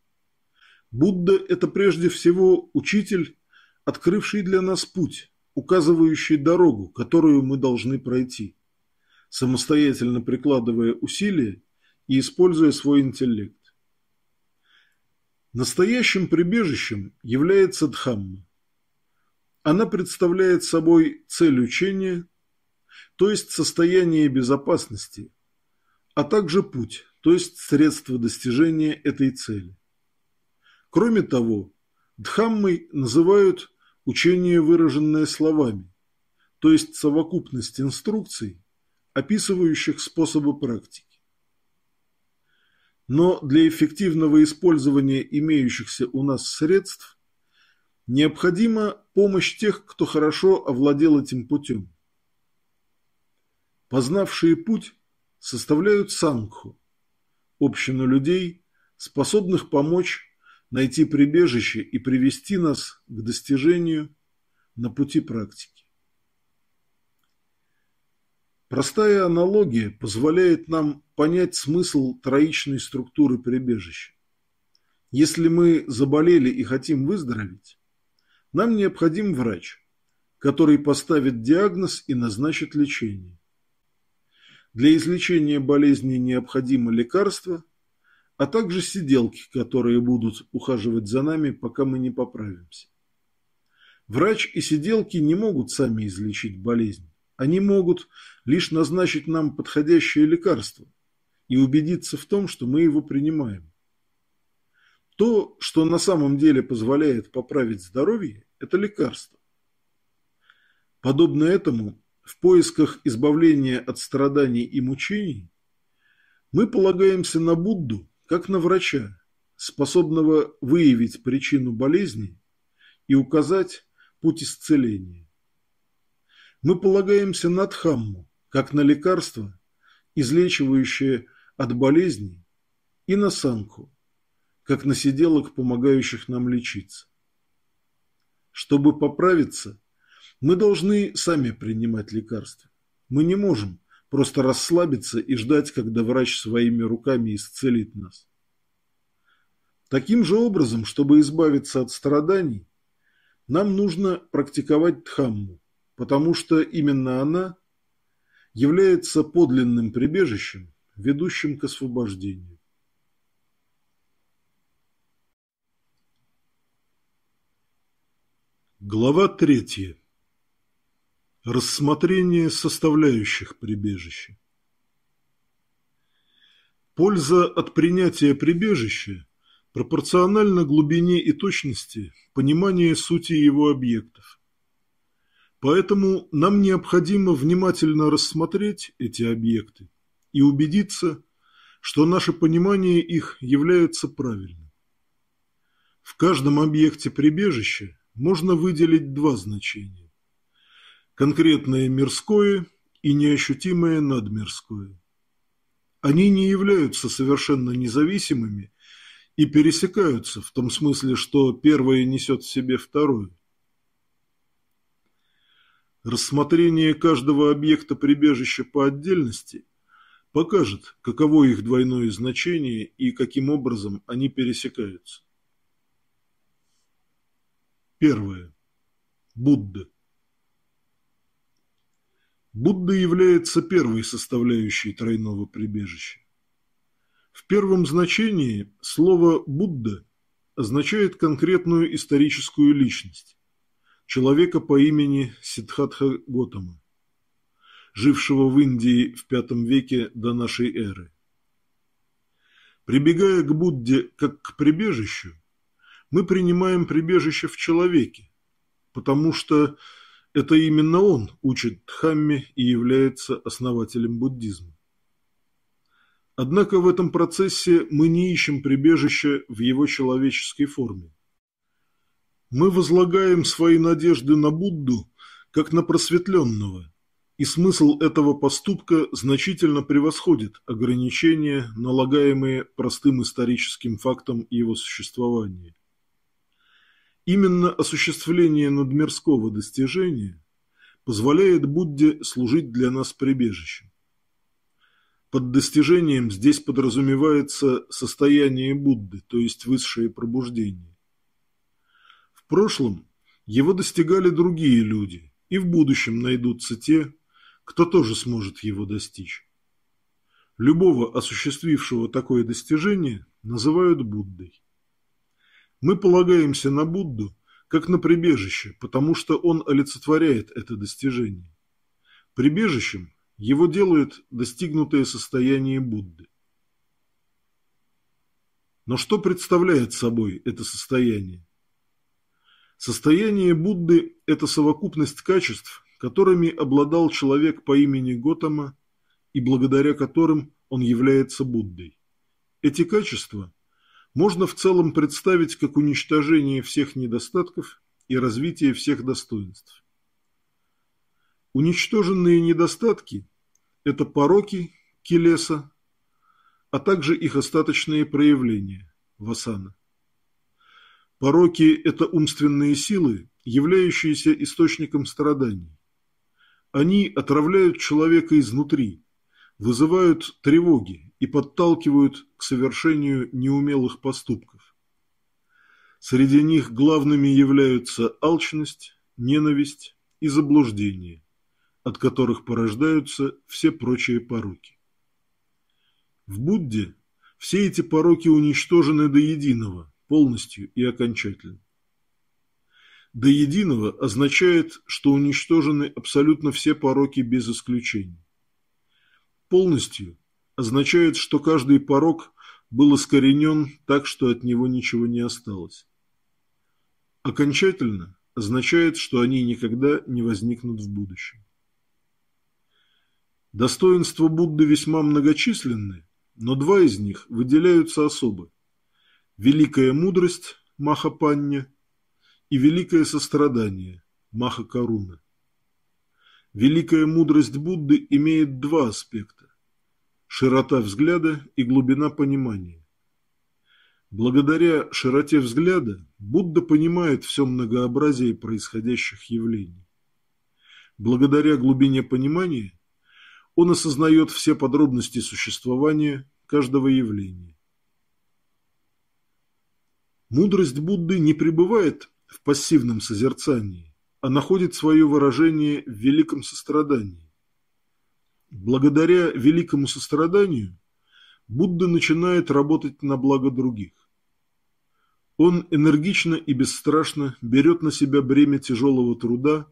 Будда – это прежде всего учитель, открывший для нас путь, указывающий дорогу, которую мы должны пройти, самостоятельно прикладывая усилия и используя свой интеллект. Настоящим прибежищем является Дхамма. Она представляет собой цель учения, то есть состояние безопасности, а также путь, то есть средство достижения этой цели. Кроме того, Дхаммой называют учение, выраженное словами, то есть совокупность инструкций, описывающих способы практики. Но для эффективного использования имеющихся у нас средств необходима помощь тех, кто хорошо овладел этим путем. Познавшие путь составляют сангху – общину людей, способных помочь найти прибежище и привести нас к достижению на пути практики. Простая аналогия позволяет нам понять смысл троичной структуры прибежища. Если мы заболели и хотим выздороветь, нам необходим врач, который поставит диагноз и назначит лечение. Для излечения болезни необходимо лекарство, а также сиделки, которые будут ухаживать за нами, пока мы не поправимся. Врач и сиделки не могут сами излечить болезнь. Они могут лишь назначить нам подходящее лекарство и убедиться в том, что мы его принимаем. То, что на самом деле позволяет поправить здоровье, это лекарство. Подобно этому, в поисках избавления от страданий и мучений, мы полагаемся на Будду как на врача, способного выявить причину болезни и указать путь исцеления. Мы полагаемся на Дхамму как на лекарство, излечивающее от болезней, и на Санку как на сиделок, помогающих нам лечиться. Чтобы поправиться – мы должны сами принимать лекарства. Мы не можем просто расслабиться и ждать, когда врач своими руками исцелит нас. Таким же образом, чтобы избавиться от страданий, нам нужно практиковать Дхамму, потому что именно она является подлинным прибежищем, ведущим к освобождению. Глава третья Рассмотрение составляющих прибежища. Польза от принятия прибежища пропорциональна глубине и точности понимания сути его объектов. Поэтому нам необходимо внимательно рассмотреть эти объекты и убедиться, что наше понимание их является правильным. В каждом объекте прибежища можно выделить два значения конкретное мирское и неощутимое надмирское. Они не являются совершенно независимыми и пересекаются в том смысле, что первое несет в себе второе. Рассмотрение каждого объекта прибежища по отдельности покажет, каково их двойное значение и каким образом они пересекаются. Первое. Будда. Будда является первой составляющей тройного прибежища. В первом значении слово «Будда» означает конкретную историческую личность – человека по имени Сиддхатха Готама, жившего в Индии в V веке до нашей эры. Прибегая к Будде как к прибежищу, мы принимаем прибежище в человеке, потому что – это именно он учит Дхамме и является основателем буддизма. Однако в этом процессе мы не ищем прибежища в его человеческой форме. Мы возлагаем свои надежды на Будду как на просветленного, и смысл этого поступка значительно превосходит ограничения, налагаемые простым историческим фактом его существования. Именно осуществление надмирского достижения позволяет Будде служить для нас прибежищем. Под достижением здесь подразумевается состояние Будды, то есть высшее пробуждение. В прошлом его достигали другие люди, и в будущем найдутся те, кто тоже сможет его достичь. Любого осуществившего такое достижение называют Буддой. Мы полагаемся на Будду как на прибежище, потому что он олицетворяет это достижение. Прибежищем его делает достигнутое состояние Будды. Но что представляет собой это состояние? Состояние Будды – это совокупность качеств, которыми обладал человек по имени Готама и благодаря которым он является Буддой. Эти качества можно в целом представить как уничтожение всех недостатков и развитие всех достоинств. Уничтоженные недостатки – это пороки, келеса, а также их остаточные проявления – васана. Пороки – это умственные силы, являющиеся источником страданий. Они отравляют человека изнутри, вызывают тревоги, и подталкивают к совершению неумелых поступков. Среди них главными являются алчность, ненависть и заблуждение, от которых порождаются все прочие пороки. В Будде все эти пороки уничтожены до единого, полностью и окончательно. До единого означает, что уничтожены абсолютно все пороки без исключений. Полностью означает, что каждый порог был искоренен так, что от него ничего не осталось. Окончательно означает, что они никогда не возникнут в будущем. Достоинства Будды весьма многочисленны, но два из них выделяются особо. Великая мудрость – Махапанья и великое сострадание – Махакаруна. Великая мудрость Будды имеет два аспекта широта взгляда и глубина понимания. Благодаря широте взгляда Будда понимает все многообразие происходящих явлений. Благодаря глубине понимания он осознает все подробности существования каждого явления. Мудрость Будды не пребывает в пассивном созерцании, а находит свое выражение в великом сострадании Благодаря великому состраданию Будда начинает работать на благо других. Он энергично и бесстрашно берет на себя бремя тяжелого труда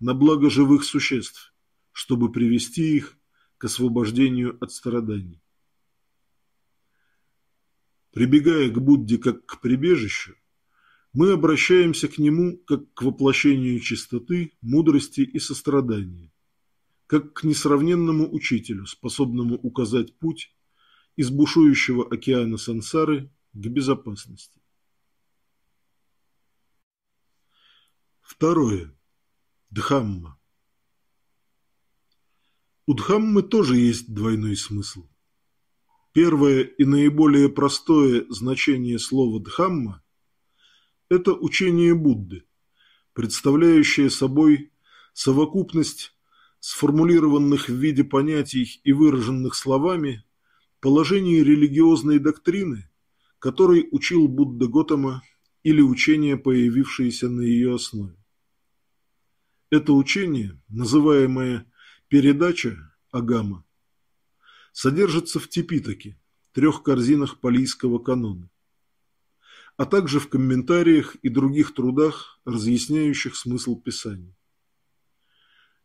на благо живых существ, чтобы привести их к освобождению от страданий. Прибегая к Будде как к прибежищу, мы обращаемся к нему как к воплощению чистоты, мудрости и сострадания как к несравненному учителю, способному указать путь из бушующего океана сансары к безопасности. Второе. Дхамма. У Дхаммы тоже есть двойной смысл. Первое и наиболее простое значение слова «дхамма» – это учение Будды, представляющее собой совокупность сформулированных в виде понятий и выраженных словами, положений религиозной доктрины, которой учил Будда Готама или учение, появившееся на ее основе. Это учение, называемое «передача» Агама, содержится в Типитаке, трех корзинах палийского канона, а также в комментариях и других трудах, разъясняющих смысл Писания.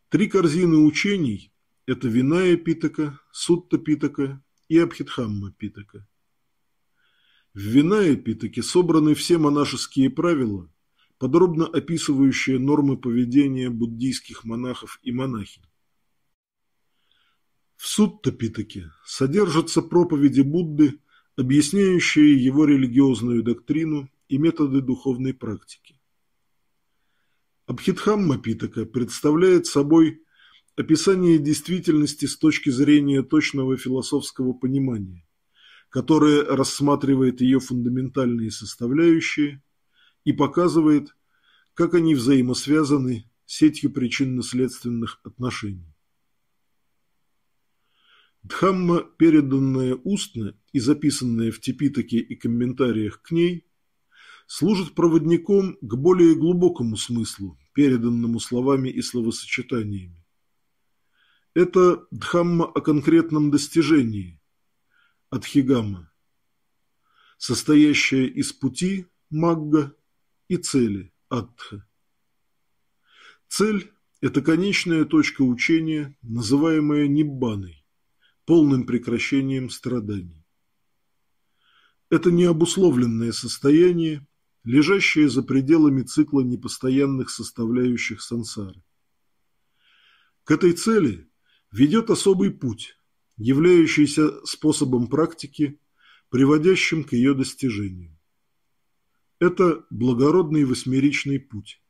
Три корзины учений – это Виная Питака, Сутта Питака и Абхитхамма Питака. В Виная Питаке собраны все монашеские правила, подробно описывающие нормы поведения буддийских монахов и монахинь. В Сутта Питаке содержатся проповеди Будды, объясняющие его религиозную доктрину и методы духовной практики. Абхидхамма Питака представляет собой описание действительности с точки зрения точного философского понимания, которое рассматривает ее фундаментальные составляющие и показывает, как они взаимосвязаны сетью причинно-следственных отношений. Дхамма, переданная устно и записанная в типитоке и комментариях к ней, служит проводником к более глубокому смыслу, переданному словами и словосочетаниями. Это Дхамма о конкретном достижении, Адхигамма, состоящая из пути, Магга, и цели, Атха. Цель – это конечная точка учения, называемая Ниббаной, полным прекращением страданий. Это необусловленное состояние, лежащее за пределами цикла непостоянных составляющих сансары. К этой цели ведет особый путь, являющийся способом практики, приводящим к ее достижению. Это благородный восьмеричный путь,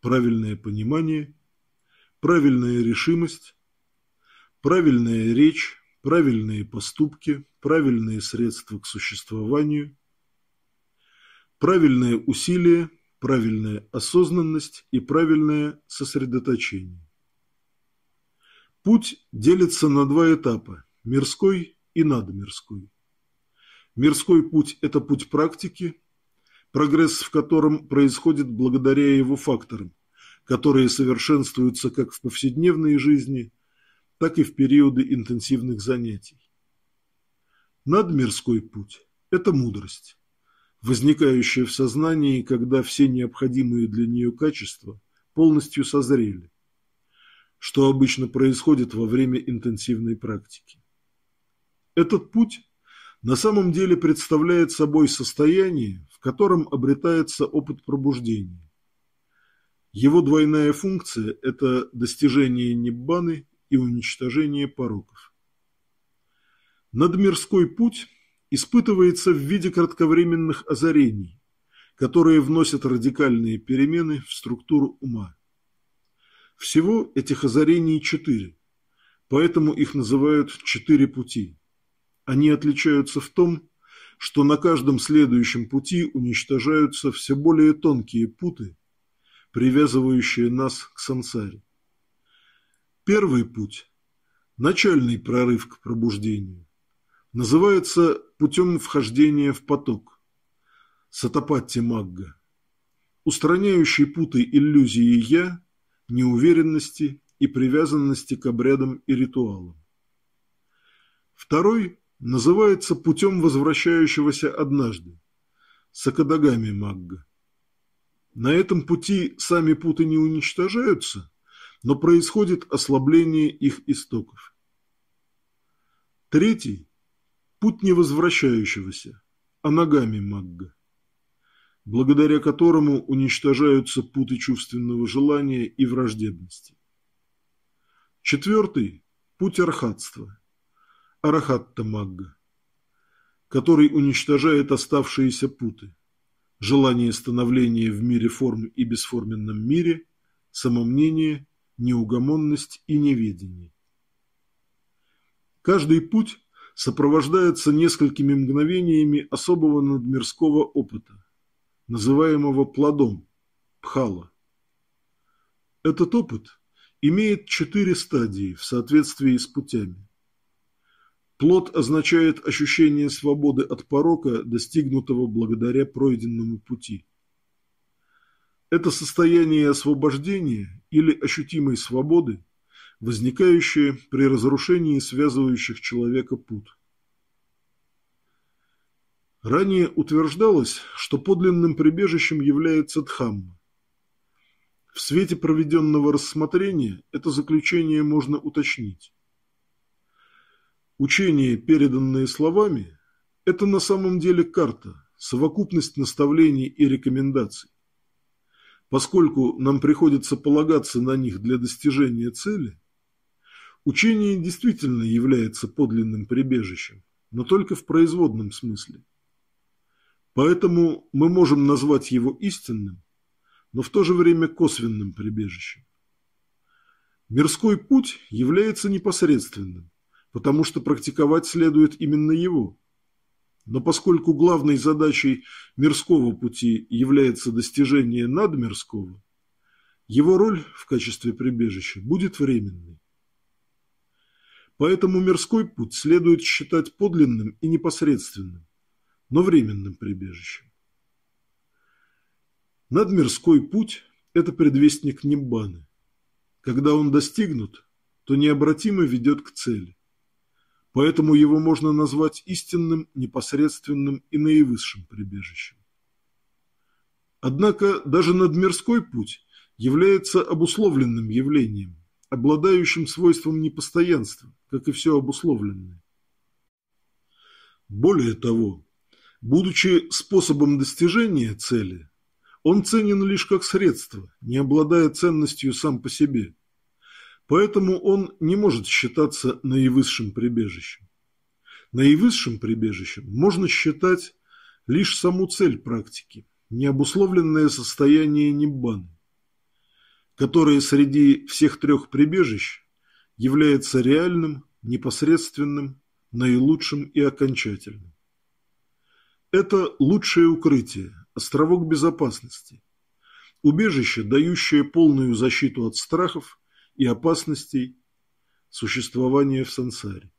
правильное понимание, правильная решимость, правильная речь, правильные поступки, правильные средства к существованию, правильное усилие, правильная осознанность и правильное сосредоточение. Путь делится на два этапа – мирской и надмирской. Мирской путь – это путь практики, прогресс в котором происходит благодаря его факторам, которые совершенствуются как в повседневной жизни, так и в периоды интенсивных занятий. Надмирской путь – это мудрость возникающая в сознании, когда все необходимые для нее качества полностью созрели, что обычно происходит во время интенсивной практики. Этот путь на самом деле представляет собой состояние, в котором обретается опыт пробуждения. Его двойная функция – это достижение неббаны и уничтожение пороков. Надмирской путь – испытывается в виде кратковременных озарений, которые вносят радикальные перемены в структуру ума. Всего этих озарений четыре, поэтому их называют «четыре пути». Они отличаются в том, что на каждом следующем пути уничтожаются все более тонкие путы, привязывающие нас к сансаре. Первый путь – начальный прорыв к пробуждению называется путем вхождения в поток сатапатти магга, устраняющий путы иллюзии «я», неуверенности и привязанности к обрядам и ритуалам. Второй называется путем возвращающегося однажды – сакадагами магга. На этом пути сами путы не уничтожаются, но происходит ослабление их истоков. Третий путь невозвращающегося, а ногами Магга, благодаря которому уничтожаются путы чувственного желания и враждебности. Четвертый – путь архатства, арахатта Магга, который уничтожает оставшиеся путы, желание становления в мире форм и бесформенном мире, самомнение, неугомонность и неведение. Каждый путь сопровождается несколькими мгновениями особого надмирского опыта, называемого плодом – пхала. Этот опыт имеет четыре стадии в соответствии с путями. Плод означает ощущение свободы от порока, достигнутого благодаря пройденному пути. Это состояние освобождения или ощутимой свободы – возникающие при разрушении связывающих человека пут. Ранее утверждалось, что подлинным прибежищем является Дхамма. В свете проведенного рассмотрения это заключение можно уточнить. Учение, переданное словами, это на самом деле карта, совокупность наставлений и рекомендаций. Поскольку нам приходится полагаться на них для достижения цели, Учение действительно является подлинным прибежищем, но только в производном смысле. Поэтому мы можем назвать его истинным, но в то же время косвенным прибежищем. Мирской путь является непосредственным, потому что практиковать следует именно его. Но поскольку главной задачей мирского пути является достижение надмирского, его роль в качестве прибежища будет временной. Поэтому мирской путь следует считать подлинным и непосредственным, но временным прибежищем. Надмирской путь – это предвестник Нимбаны. Когда он достигнут, то необратимо ведет к цели. Поэтому его можно назвать истинным, непосредственным и наивысшим прибежищем. Однако даже надмирской путь является обусловленным явлением, обладающим свойством непостоянства, как и все обусловленное. Более того, будучи способом достижения цели, он ценен лишь как средство, не обладая ценностью сам по себе. Поэтому он не может считаться наивысшим прибежищем. Наивысшим прибежищем можно считать лишь саму цель практики, необусловленное состояние Ниббаны, которое среди всех трех прибежищ является реальным, непосредственным, наилучшим и окончательным. Это лучшее укрытие, островок безопасности, убежище, дающее полную защиту от страхов и опасностей существования в сансаре.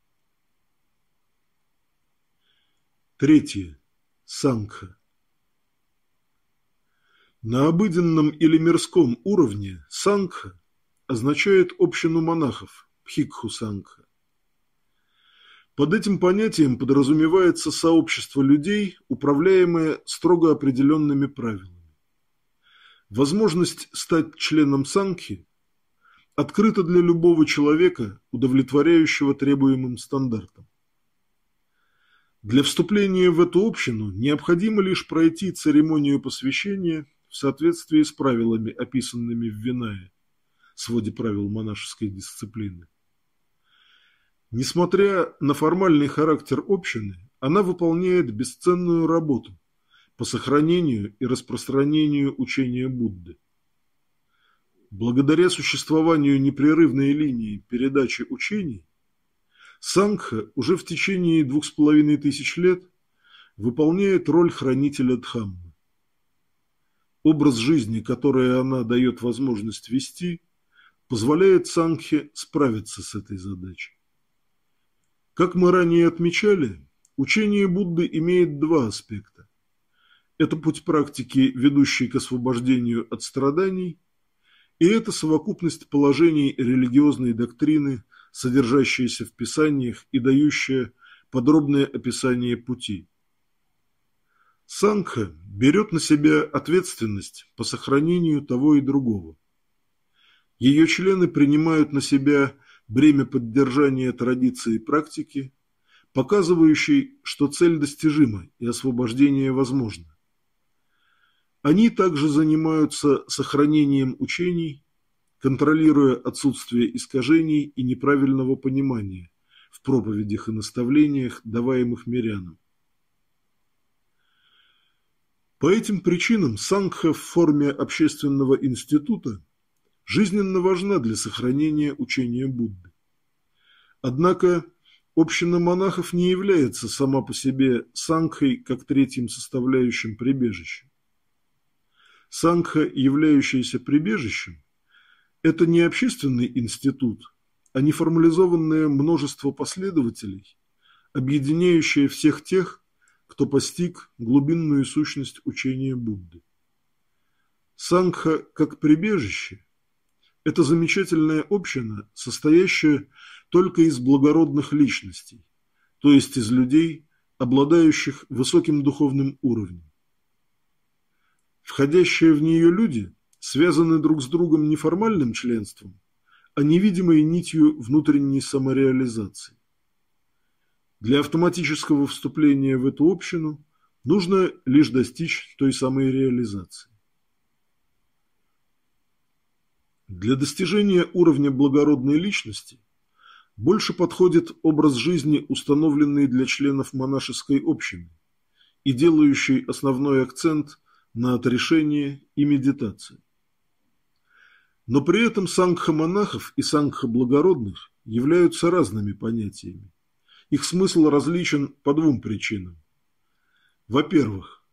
Третье. Сангха. На обыденном или мирском уровне сангха означает общину монахов, бхикху Под этим понятием подразумевается сообщество людей, управляемое строго определенными правилами. Возможность стать членом санки открыта для любого человека, удовлетворяющего требуемым стандартам. Для вступления в эту общину необходимо лишь пройти церемонию посвящения в соответствии с правилами, описанными в Винае, своде правил монашеской дисциплины. Несмотря на формальный характер общины, она выполняет бесценную работу по сохранению и распространению учения Будды. Благодаря существованию непрерывной линии передачи учений, Сангха уже в течение двух с половиной тысяч лет выполняет роль хранителя Дхаммы. Образ жизни, который она дает возможность вести, позволяет Сангхе справиться с этой задачей. Как мы ранее отмечали, учение Будды имеет два аспекта. Это путь практики, ведущий к освобождению от страданий, и это совокупность положений религиозной доктрины, содержащаяся в писаниях и дающая подробное описание пути. Сангха берет на себя ответственность по сохранению того и другого. Ее члены принимают на себя бремя поддержания традиции и практики, показывающей, что цель достижима и освобождение возможно. Они также занимаются сохранением учений, контролируя отсутствие искажений и неправильного понимания в проповедях и наставлениях, даваемых мирянам. По этим причинам Сангха в форме общественного института жизненно важна для сохранения учения Будды. Однако община монахов не является сама по себе сангхой как третьим составляющим прибежища. Сангха, являющаяся прибежищем, это не общественный институт, а неформализованное множество последователей, объединяющее всех тех, кто постиг глубинную сущность учения Будды. Сангха как прибежище – это замечательная община, состоящая только из благородных личностей, то есть из людей, обладающих высоким духовным уровнем. Входящие в нее люди связаны друг с другом не формальным членством, а невидимой нитью внутренней самореализации. Для автоматического вступления в эту общину нужно лишь достичь той самой реализации. Для достижения уровня благородной личности больше подходит образ жизни, установленный для членов монашеской общины и делающий основной акцент на отрешение и медитации. Но при этом сангха-монахов и сангха-благородных являются разными понятиями. Их смысл различен по двум причинам. Во-первых,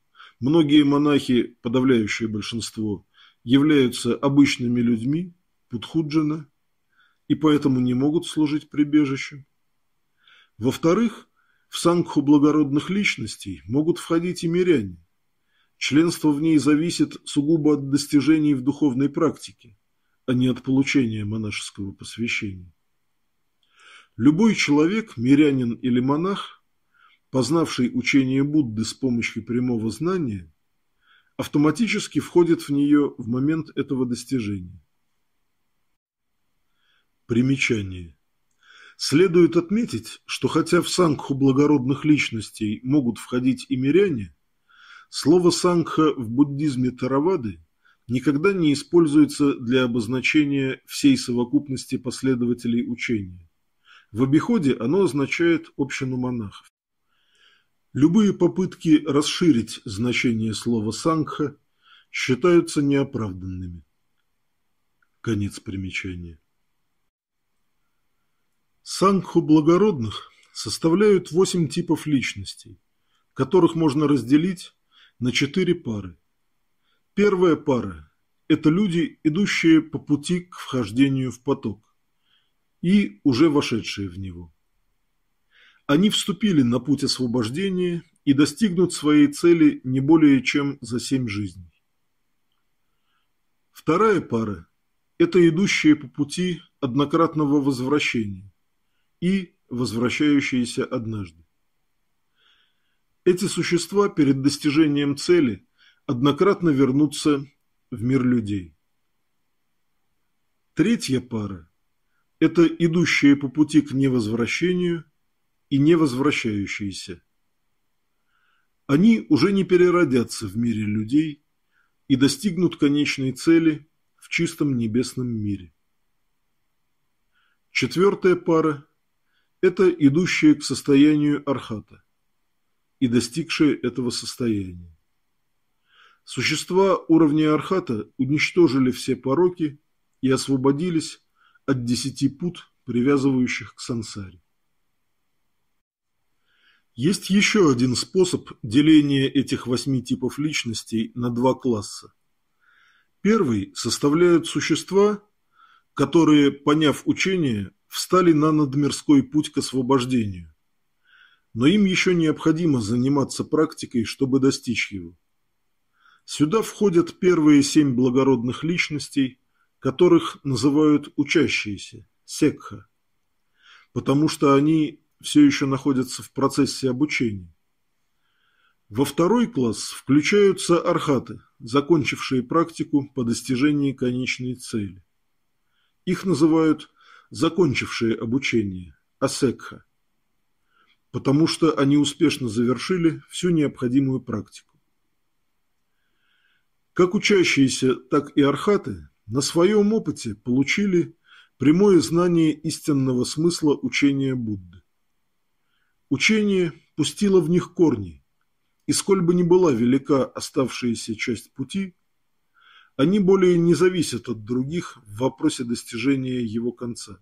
многие монахи, подавляющее большинство, являются обычными людьми Путхуджина и поэтому не могут служить прибежищем. Во-вторых, в сангху благородных личностей могут входить и миряне. Членство в ней зависит сугубо от достижений в духовной практике, а не от получения монашеского посвящения. Любой человек, мирянин или монах, познавший учение Будды с помощью прямого знания – автоматически входит в нее в момент этого достижения. Примечание. Следует отметить, что хотя в сангху благородных личностей могут входить и миряне, слово сангха в буддизме Таравады никогда не используется для обозначения всей совокупности последователей учения. В обиходе оно означает общину монахов. Любые попытки расширить значение слова «сангха» считаются неоправданными. Конец примечания. Сангху благородных составляют восемь типов личностей, которых можно разделить на четыре пары. Первая пара – это люди, идущие по пути к вхождению в поток и уже вошедшие в него. Они вступили на путь освобождения и достигнут своей цели не более чем за семь жизней. Вторая пара – это идущие по пути однократного возвращения и возвращающиеся однажды. Эти существа перед достижением цели однократно вернутся в мир людей. Третья пара – это идущие по пути к невозвращению – и не возвращающиеся. Они уже не переродятся в мире людей и достигнут конечной цели в чистом небесном мире. Четвертая пара – это идущие к состоянию архата и достигшие этого состояния. Существа уровня архата уничтожили все пороки и освободились от десяти пут, привязывающих к сансаре. Есть еще один способ деления этих восьми типов личностей на два класса. Первый составляют существа, которые, поняв учение, встали на надмирской путь к освобождению. Но им еще необходимо заниматься практикой, чтобы достичь его. Сюда входят первые семь благородных личностей, которых называют учащиеся, секха, потому что они все еще находятся в процессе обучения. Во второй класс включаются архаты, закончившие практику по достижении конечной цели. Их называют закончившие обучение, асекха, потому что они успешно завершили всю необходимую практику. Как учащиеся, так и архаты на своем опыте получили прямое знание истинного смысла учения Будды. Учение пустило в них корни, и сколь бы ни была велика оставшаяся часть пути, они более не зависят от других в вопросе достижения его конца.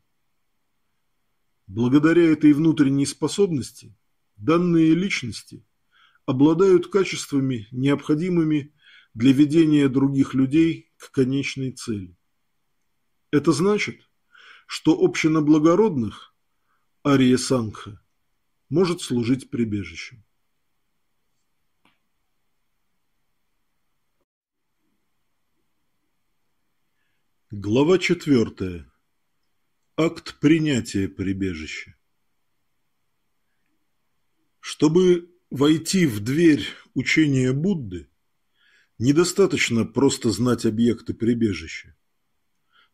Благодаря этой внутренней способности данные личности обладают качествами, необходимыми для ведения других людей к конечной цели. Это значит, что община благородных, Ария Сангха, может служить прибежищем. Глава 4. Акт принятия прибежища. Чтобы войти в дверь учения Будды, недостаточно просто знать объекты прибежища.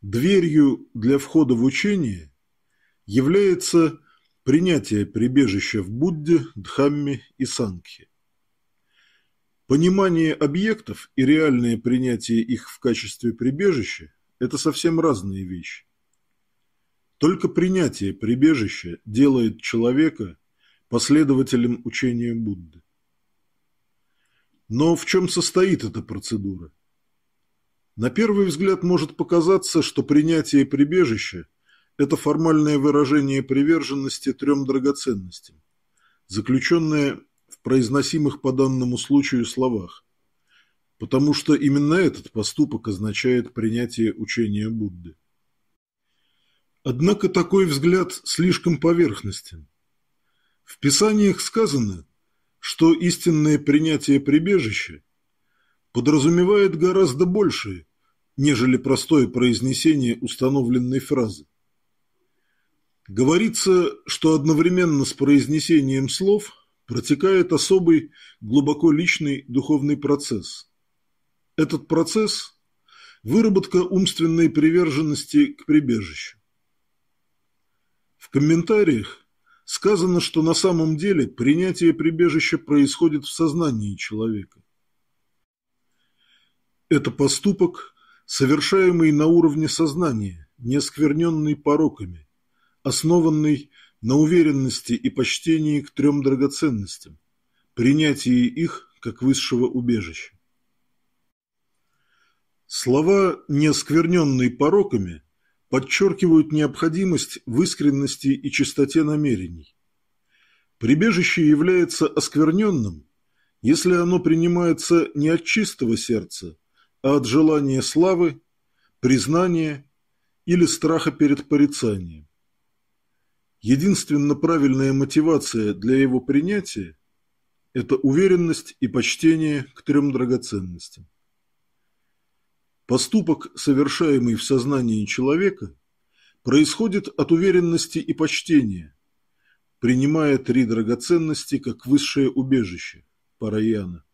Дверью для входа в учение является Принятие прибежища в Будде, Дхамме и Сангхе. Понимание объектов и реальное принятие их в качестве прибежища – это совсем разные вещи. Только принятие прибежища делает человека последователем учения Будды. Но в чем состоит эта процедура? На первый взгляд может показаться, что принятие прибежища это формальное выражение приверженности трем драгоценностям, заключенное в произносимых по данному случаю словах, потому что именно этот поступок означает принятие учения Будды. Однако такой взгляд слишком поверхностен. В Писаниях сказано, что истинное принятие прибежища подразумевает гораздо большее, нежели простое произнесение установленной фразы. Говорится, что одновременно с произнесением слов протекает особый, глубоко личный духовный процесс. Этот процесс – выработка умственной приверженности к прибежищу. В комментариях сказано, что на самом деле принятие прибежища происходит в сознании человека. Это поступок, совершаемый на уровне сознания, не оскверненный пороками – основанный на уверенности и почтении к трем драгоценностям, принятии их как высшего убежища. Слова, не оскверненные пороками, подчеркивают необходимость в искренности и чистоте намерений. Прибежище является оскверненным, если оно принимается не от чистого сердца, а от желания славы, признания или страха перед порицанием. Единственно правильная мотивация для его принятия – это уверенность и почтение к трем драгоценностям. Поступок, совершаемый в сознании человека, происходит от уверенности и почтения, принимая три драгоценности как высшее убежище – Параяна.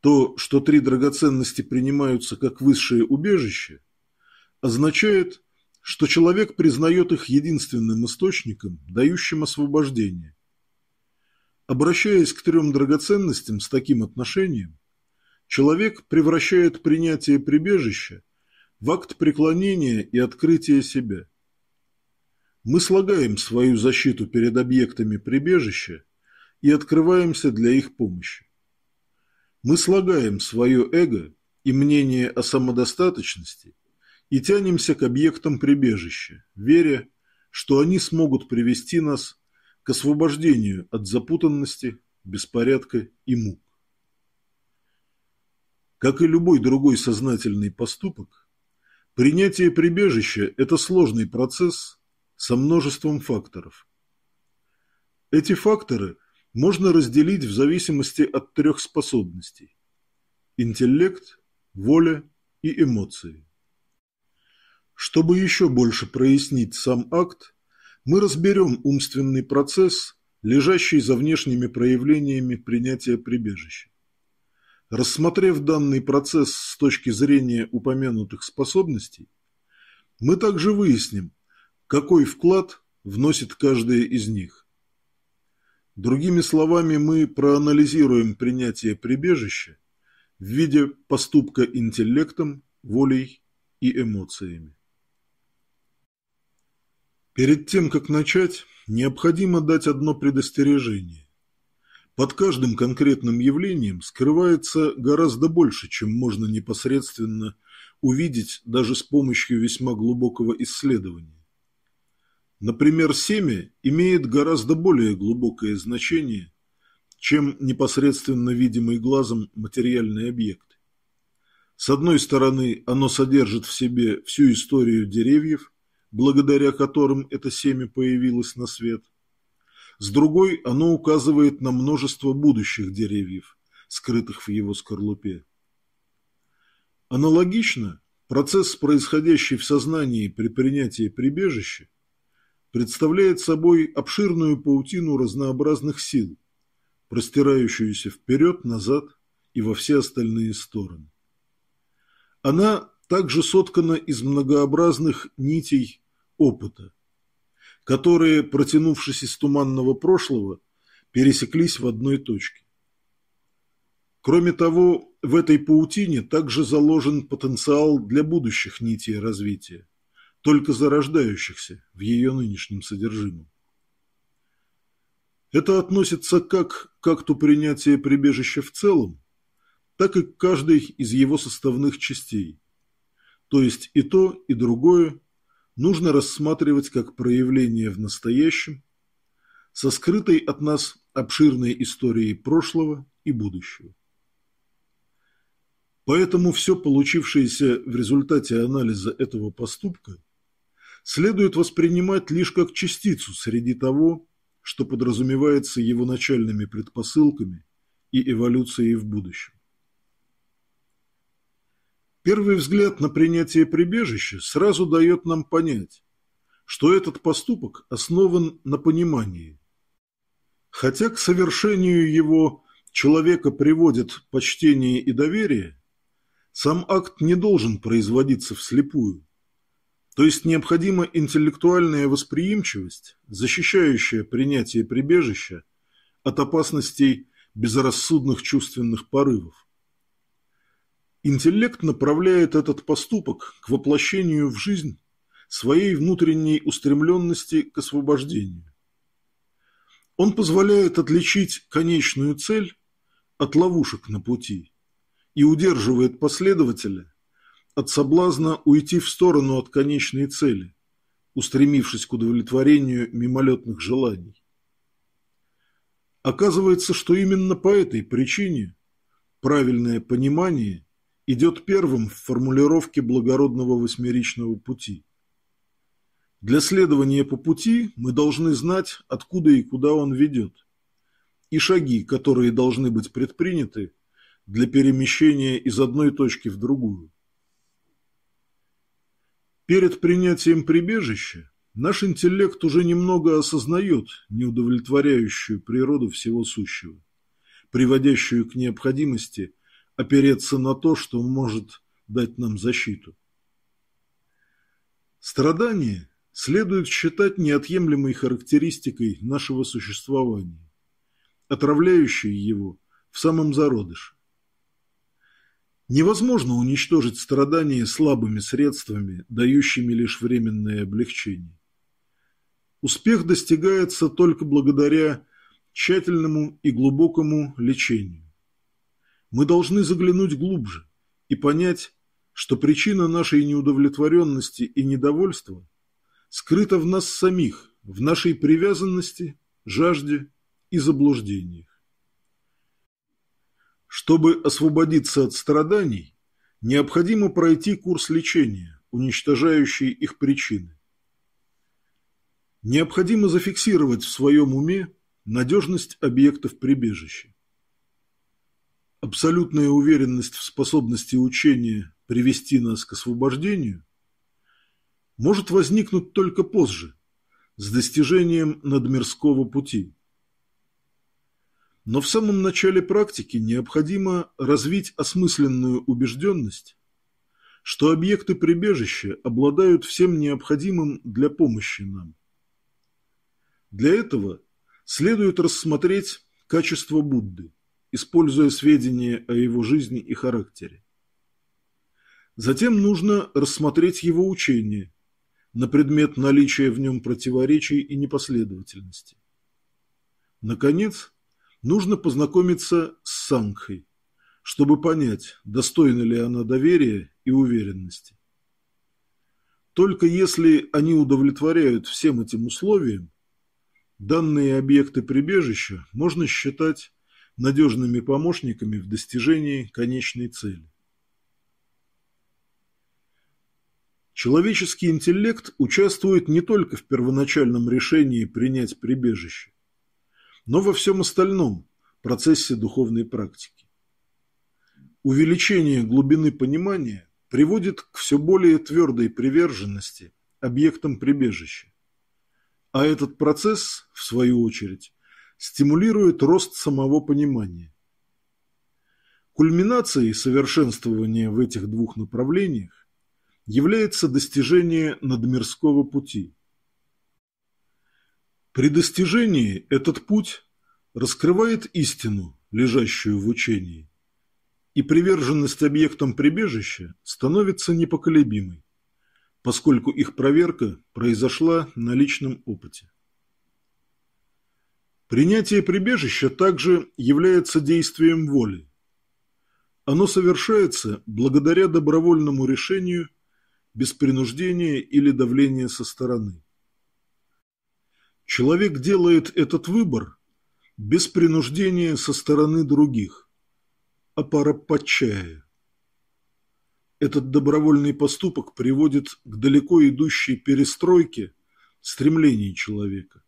То, что три драгоценности принимаются как высшее убежище, означает – что человек признает их единственным источником, дающим освобождение. Обращаясь к трем драгоценностям с таким отношением, человек превращает принятие прибежища в акт преклонения и открытия себя. Мы слагаем свою защиту перед объектами прибежища и открываемся для их помощи. Мы слагаем свое эго и мнение о самодостаточности – и тянемся к объектам прибежища, веря, что они смогут привести нас к освобождению от запутанности, беспорядка и мук. Как и любой другой сознательный поступок, принятие прибежища – это сложный процесс со множеством факторов. Эти факторы можно разделить в зависимости от трех способностей – интеллект, воля и эмоции. Чтобы еще больше прояснить сам акт, мы разберем умственный процесс, лежащий за внешними проявлениями принятия прибежища. Рассмотрев данный процесс с точки зрения упомянутых способностей, мы также выясним, какой вклад вносит каждая из них. Другими словами, мы проанализируем принятие прибежища в виде поступка интеллектом, волей и эмоциями. Перед тем, как начать, необходимо дать одно предостережение. Под каждым конкретным явлением скрывается гораздо больше, чем можно непосредственно увидеть даже с помощью весьма глубокого исследования. Например, семя имеет гораздо более глубокое значение, чем непосредственно видимый глазом материальный объект. С одной стороны, оно содержит в себе всю историю деревьев, благодаря которым это семя появилось на свет. С другой, оно указывает на множество будущих деревьев, скрытых в его скорлупе. Аналогично, процесс, происходящий в сознании при принятии прибежища, представляет собой обширную паутину разнообразных сил, простирающуюся вперед, назад и во все остальные стороны. Она также соткана из многообразных нитей опыта, которые, протянувшись из туманного прошлого, пересеклись в одной точке. Кроме того, в этой паутине также заложен потенциал для будущих нитей развития, только зарождающихся в ее нынешнем содержимом. Это относится как к акту принятия прибежища в целом, так и к каждой из его составных частей, то есть и то, и другое нужно рассматривать как проявление в настоящем, со скрытой от нас обширной историей прошлого и будущего. Поэтому все получившееся в результате анализа этого поступка следует воспринимать лишь как частицу среди того, что подразумевается его начальными предпосылками и эволюцией в будущем. Первый взгляд на принятие прибежища сразу дает нам понять, что этот поступок основан на понимании. Хотя к совершению его человека приводит почтение и доверие, сам акт не должен производиться вслепую. То есть необходима интеллектуальная восприимчивость, защищающая принятие прибежища от опасностей безрассудных чувственных порывов. Интеллект направляет этот поступок к воплощению в жизнь своей внутренней устремленности к освобождению. Он позволяет отличить конечную цель от ловушек на пути и удерживает последователя от соблазна уйти в сторону от конечной цели, устремившись к удовлетворению мимолетных желаний. Оказывается, что именно по этой причине правильное понимание – идет первым в формулировке благородного восьмеричного пути. Для следования по пути мы должны знать, откуда и куда он ведет, и шаги, которые должны быть предприняты для перемещения из одной точки в другую. Перед принятием прибежища наш интеллект уже немного осознает неудовлетворяющую природу всего сущего, приводящую к необходимости – опереться на то, что может дать нам защиту. Страдание следует считать неотъемлемой характеристикой нашего существования, отравляющей его в самом зародыше. Невозможно уничтожить страдания слабыми средствами, дающими лишь временное облегчение. Успех достигается только благодаря тщательному и глубокому лечению мы должны заглянуть глубже и понять, что причина нашей неудовлетворенности и недовольства скрыта в нас самих, в нашей привязанности, жажде и заблуждениях. Чтобы освободиться от страданий, необходимо пройти курс лечения, уничтожающий их причины. Необходимо зафиксировать в своем уме надежность объектов прибежища абсолютная уверенность в способности учения привести нас к освобождению может возникнуть только позже, с достижением надмирского пути. Но в самом начале практики необходимо развить осмысленную убежденность, что объекты прибежища обладают всем необходимым для помощи нам. Для этого следует рассмотреть качество Будды – используя сведения о его жизни и характере. Затем нужно рассмотреть его учение на предмет наличия в нем противоречий и непоследовательности. Наконец, нужно познакомиться с Сангхой, чтобы понять, достойна ли она доверия и уверенности. Только если они удовлетворяют всем этим условиям, данные объекты прибежища можно считать надежными помощниками в достижении конечной цели. Человеческий интеллект участвует не только в первоначальном решении принять прибежище, но во всем остальном процессе духовной практики. Увеличение глубины понимания приводит к все более твердой приверженности объектам прибежища, а этот процесс, в свою очередь, стимулирует рост самого понимания. Кульминацией совершенствования в этих двух направлениях является достижение надмирского пути. При достижении этот путь раскрывает истину, лежащую в учении, и приверженность объектам прибежища становится непоколебимой, поскольку их проверка произошла на личном опыте. Принятие прибежища также является действием воли. Оно совершается благодаря добровольному решению, без принуждения или давления со стороны. Человек делает этот выбор без принуждения со стороны других, а парапочая. Этот добровольный поступок приводит к далеко идущей перестройке стремлений человека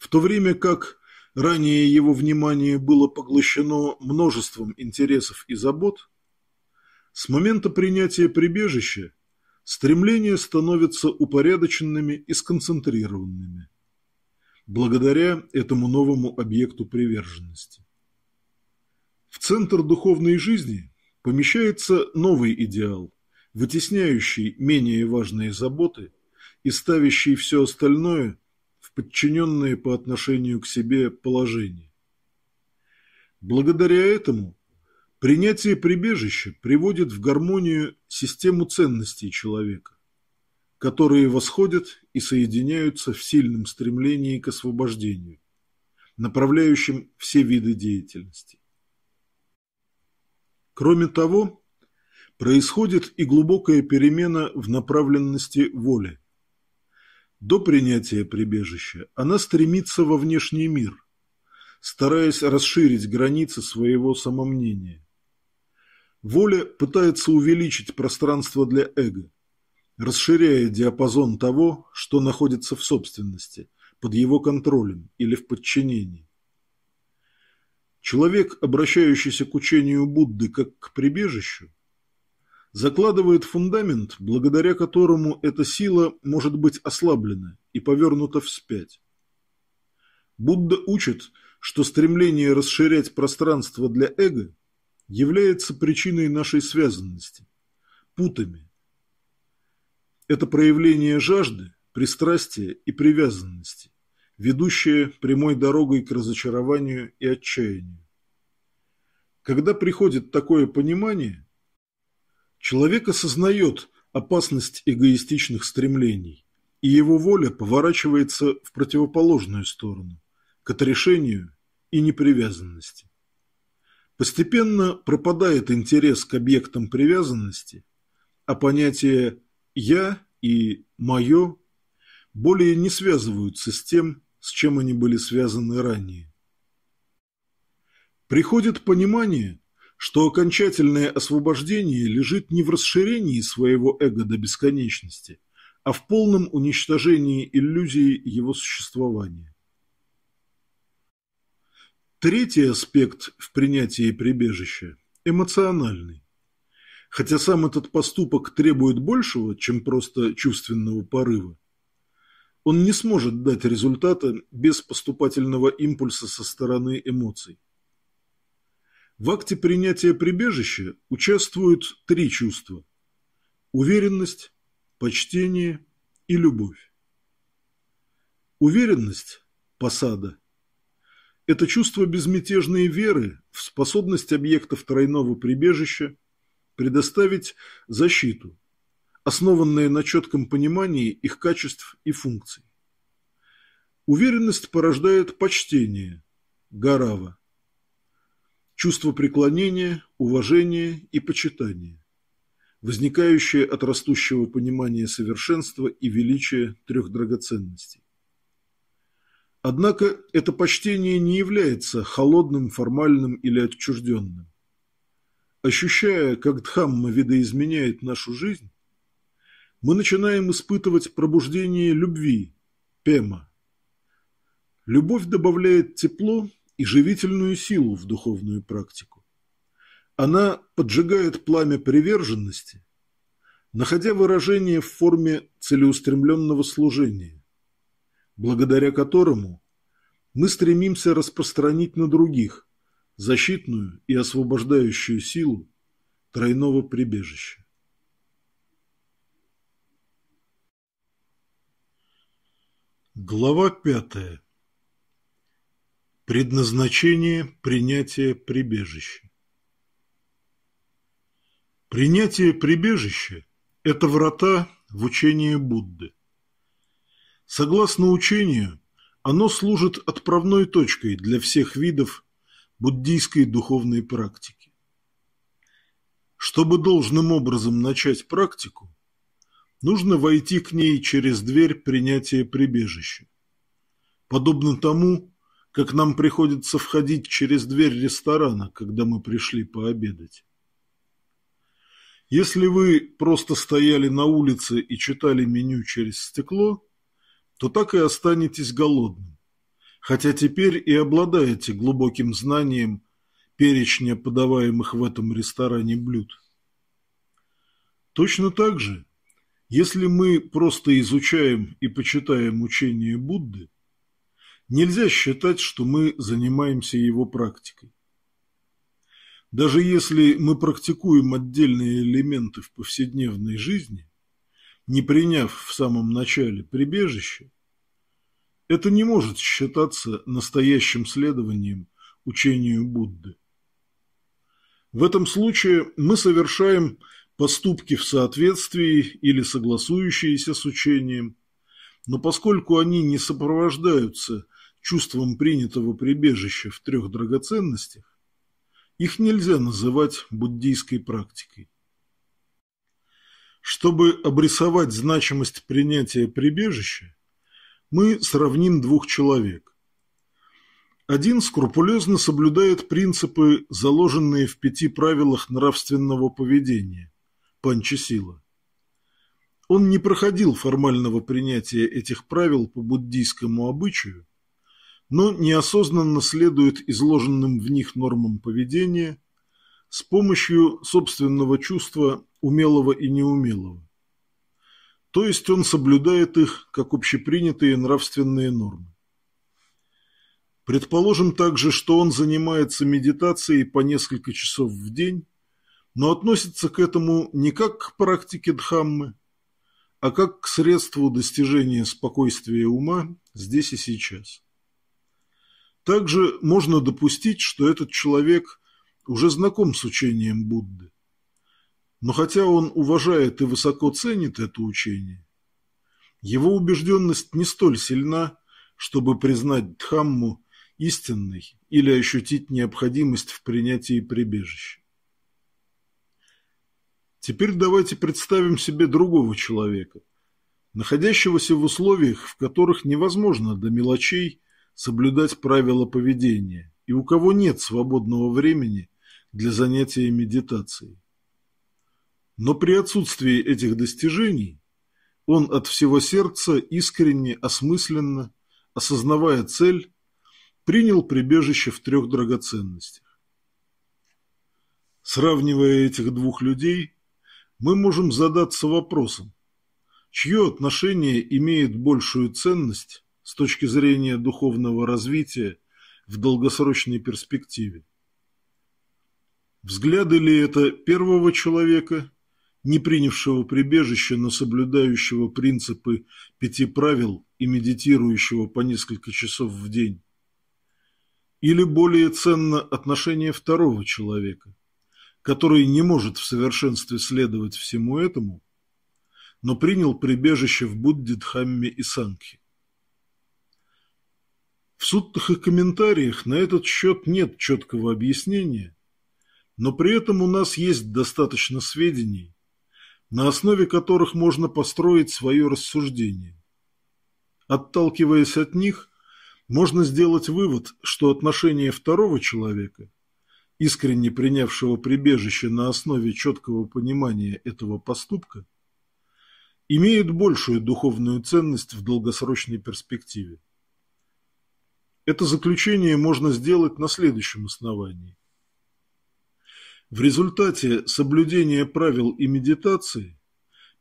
в то время как ранее его внимание было поглощено множеством интересов и забот, с момента принятия прибежища стремления становятся упорядоченными и сконцентрированными, благодаря этому новому объекту приверженности. В центр духовной жизни помещается новый идеал, вытесняющий менее важные заботы и ставящий все остальное подчиненные по отношению к себе положение. Благодаря этому принятие прибежища приводит в гармонию систему ценностей человека, которые восходят и соединяются в сильном стремлении к освобождению, направляющем все виды деятельности. Кроме того, происходит и глубокая перемена в направленности воли, до принятия прибежища она стремится во внешний мир, стараясь расширить границы своего самомнения. Воля пытается увеличить пространство для эго, расширяя диапазон того, что находится в собственности, под его контролем или в подчинении. Человек, обращающийся к учению Будды как к прибежищу, закладывает фундамент, благодаря которому эта сила может быть ослаблена и повернута вспять. Будда учит, что стремление расширять пространство для эго является причиной нашей связанности, путами. Это проявление жажды, пристрастия и привязанности, ведущее прямой дорогой к разочарованию и отчаянию. Когда приходит такое понимание – Человек осознает опасность эгоистичных стремлений, и его воля поворачивается в противоположную сторону, к отрешению и непривязанности. Постепенно пропадает интерес к объектам привязанности, а понятия «я» и «моё» более не связываются с тем, с чем они были связаны ранее. Приходит понимание, что окончательное освобождение лежит не в расширении своего эго до бесконечности, а в полном уничтожении иллюзии его существования. Третий аспект в принятии прибежища – эмоциональный. Хотя сам этот поступок требует большего, чем просто чувственного порыва, он не сможет дать результата без поступательного импульса со стороны эмоций. В акте принятия прибежища участвуют три чувства – уверенность, почтение и любовь. Уверенность – посада. Это чувство безмятежной веры в способность объектов тройного прибежища предоставить защиту, основанное на четком понимании их качеств и функций. Уверенность порождает почтение – гарава чувство преклонения, уважения и почитания, возникающее от растущего понимания совершенства и величия трех драгоценностей. Однако это почтение не является холодным, формальным или отчужденным. Ощущая, как Дхамма видоизменяет нашу жизнь, мы начинаем испытывать пробуждение любви, пема. Любовь добавляет тепло и живительную силу в духовную практику. Она поджигает пламя приверженности, находя выражение в форме целеустремленного служения, благодаря которому мы стремимся распространить на других защитную и освобождающую силу тройного прибежища. Глава пятая Предназначение принятия прибежища Принятие прибежища – это врата в учение Будды. Согласно учению, оно служит отправной точкой для всех видов буддийской духовной практики. Чтобы должным образом начать практику, нужно войти к ней через дверь принятия прибежища, подобно тому, как нам приходится входить через дверь ресторана, когда мы пришли пообедать. Если вы просто стояли на улице и читали меню через стекло, то так и останетесь голодным, хотя теперь и обладаете глубоким знанием перечня подаваемых в этом ресторане блюд. Точно так же, если мы просто изучаем и почитаем учение Будды, Нельзя считать, что мы занимаемся его практикой. Даже если мы практикуем отдельные элементы в повседневной жизни, не приняв в самом начале прибежище, это не может считаться настоящим следованием учению Будды. В этом случае мы совершаем поступки в соответствии или согласующиеся с учением, но поскольку они не сопровождаются чувством принятого прибежища в трех драгоценностях, их нельзя называть буддийской практикой. Чтобы обрисовать значимость принятия прибежища, мы сравним двух человек. Один скрупулезно соблюдает принципы, заложенные в пяти правилах нравственного поведения – панчасила. Он не проходил формального принятия этих правил по буддийскому обычаю, но неосознанно следует изложенным в них нормам поведения с помощью собственного чувства умелого и неумелого. То есть он соблюдает их как общепринятые нравственные нормы. Предположим также, что он занимается медитацией по несколько часов в день, но относится к этому не как к практике Дхаммы, а как к средству достижения спокойствия ума здесь и сейчас. Также можно допустить, что этот человек уже знаком с учением Будды. Но хотя он уважает и высоко ценит это учение, его убежденность не столь сильна, чтобы признать Дхамму истинной или ощутить необходимость в принятии прибежища. Теперь давайте представим себе другого человека, находящегося в условиях, в которых невозможно до мелочей соблюдать правила поведения и у кого нет свободного времени для занятия медитацией. Но при отсутствии этих достижений он от всего сердца искренне, осмысленно, осознавая цель, принял прибежище в трех драгоценностях. Сравнивая этих двух людей, мы можем задаться вопросом, чье отношение имеет большую ценность с точки зрения духовного развития в долгосрочной перспективе. Взгляды ли это первого человека, не принявшего прибежище, но соблюдающего принципы пяти правил и медитирующего по несколько часов в день? Или более ценно отношение второго человека, который не может в совершенстве следовать всему этому, но принял прибежище в Буддидхамме и Сангхи? В суттах и комментариях на этот счет нет четкого объяснения, но при этом у нас есть достаточно сведений, на основе которых можно построить свое рассуждение. Отталкиваясь от них, можно сделать вывод, что отношение второго человека, искренне принявшего прибежище на основе четкого понимания этого поступка, имеют большую духовную ценность в долгосрочной перспективе. Это заключение можно сделать на следующем основании. В результате соблюдения правил и медитации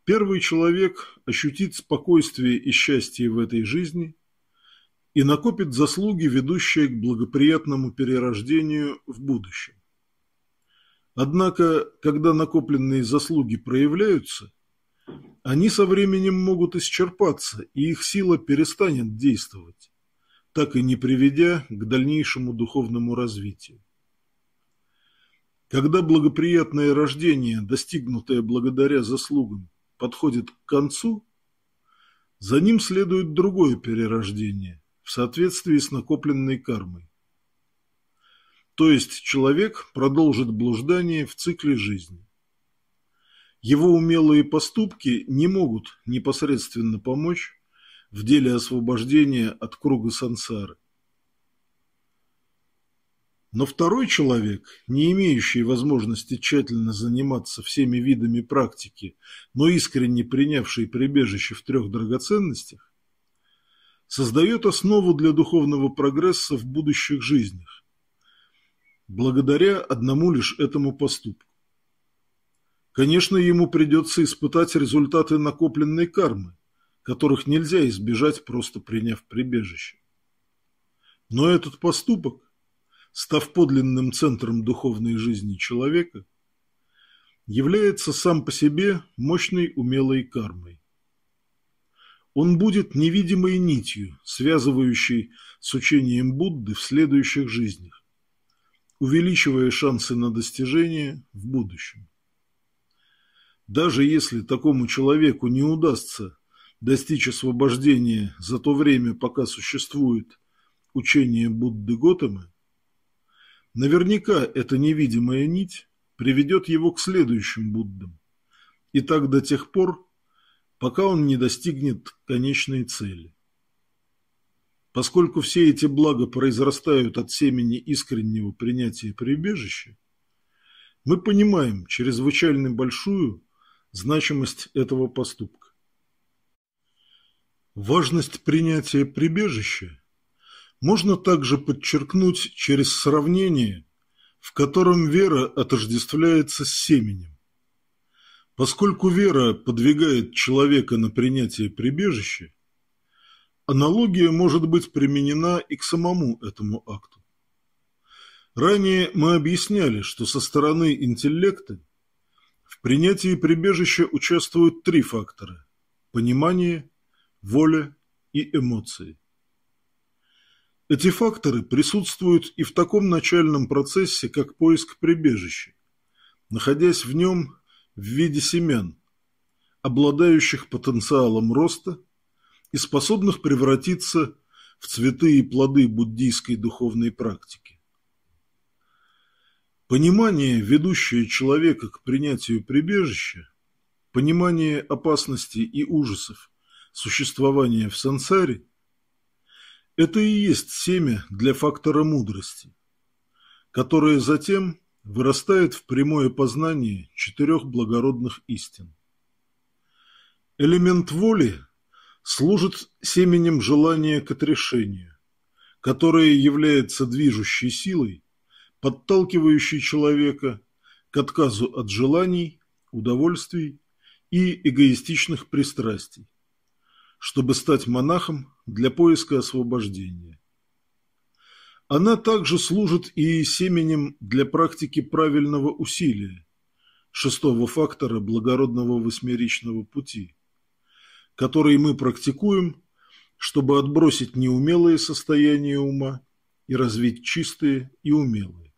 первый человек ощутит спокойствие и счастье в этой жизни и накопит заслуги, ведущие к благоприятному перерождению в будущем. Однако, когда накопленные заслуги проявляются, они со временем могут исчерпаться, и их сила перестанет действовать так и не приведя к дальнейшему духовному развитию. Когда благоприятное рождение, достигнутое благодаря заслугам, подходит к концу, за ним следует другое перерождение в соответствии с накопленной кармой. То есть человек продолжит блуждание в цикле жизни. Его умелые поступки не могут непосредственно помочь в деле освобождения от круга сансары. Но второй человек, не имеющий возможности тщательно заниматься всеми видами практики, но искренне принявший прибежище в трех драгоценностях, создает основу для духовного прогресса в будущих жизнях, благодаря одному лишь этому поступку. Конечно, ему придется испытать результаты накопленной кармы, которых нельзя избежать, просто приняв прибежище. Но этот поступок, став подлинным центром духовной жизни человека, является сам по себе мощной умелой кармой. Он будет невидимой нитью, связывающей с учением Будды в следующих жизнях, увеличивая шансы на достижение в будущем. Даже если такому человеку не удастся достичь освобождения за то время, пока существует учение Будды Готамы, наверняка эта невидимая нить приведет его к следующим Буддам, и так до тех пор, пока он не достигнет конечной цели. Поскольку все эти блага произрастают от семени искреннего принятия прибежища, мы понимаем чрезвычайно большую значимость этого поступка. Важность принятия прибежища можно также подчеркнуть через сравнение, в котором вера отождествляется с семенем. Поскольку вера подвигает человека на принятие прибежища, аналогия может быть применена и к самому этому акту. Ранее мы объясняли, что со стороны интеллекта в принятии прибежища участвуют три фактора – понимание, воля и эмоции. Эти факторы присутствуют и в таком начальном процессе, как поиск прибежища, находясь в нем в виде семян, обладающих потенциалом роста и способных превратиться в цветы и плоды буддийской духовной практики. Понимание, ведущее человека к принятию прибежища, понимание опасности и ужасов, существования в сансаре, это и есть семя для фактора мудрости, которое затем вырастает в прямое познание четырех благородных истин. Элемент воли служит семенем желания к отрешению, которое является движущей силой, подталкивающей человека к отказу от желаний, удовольствий и эгоистичных пристрастий чтобы стать монахом для поиска освобождения. Она также служит и семенем для практики правильного усилия, шестого фактора благородного восьмеричного пути, который мы практикуем, чтобы отбросить неумелые состояния ума и развить чистые и умелые.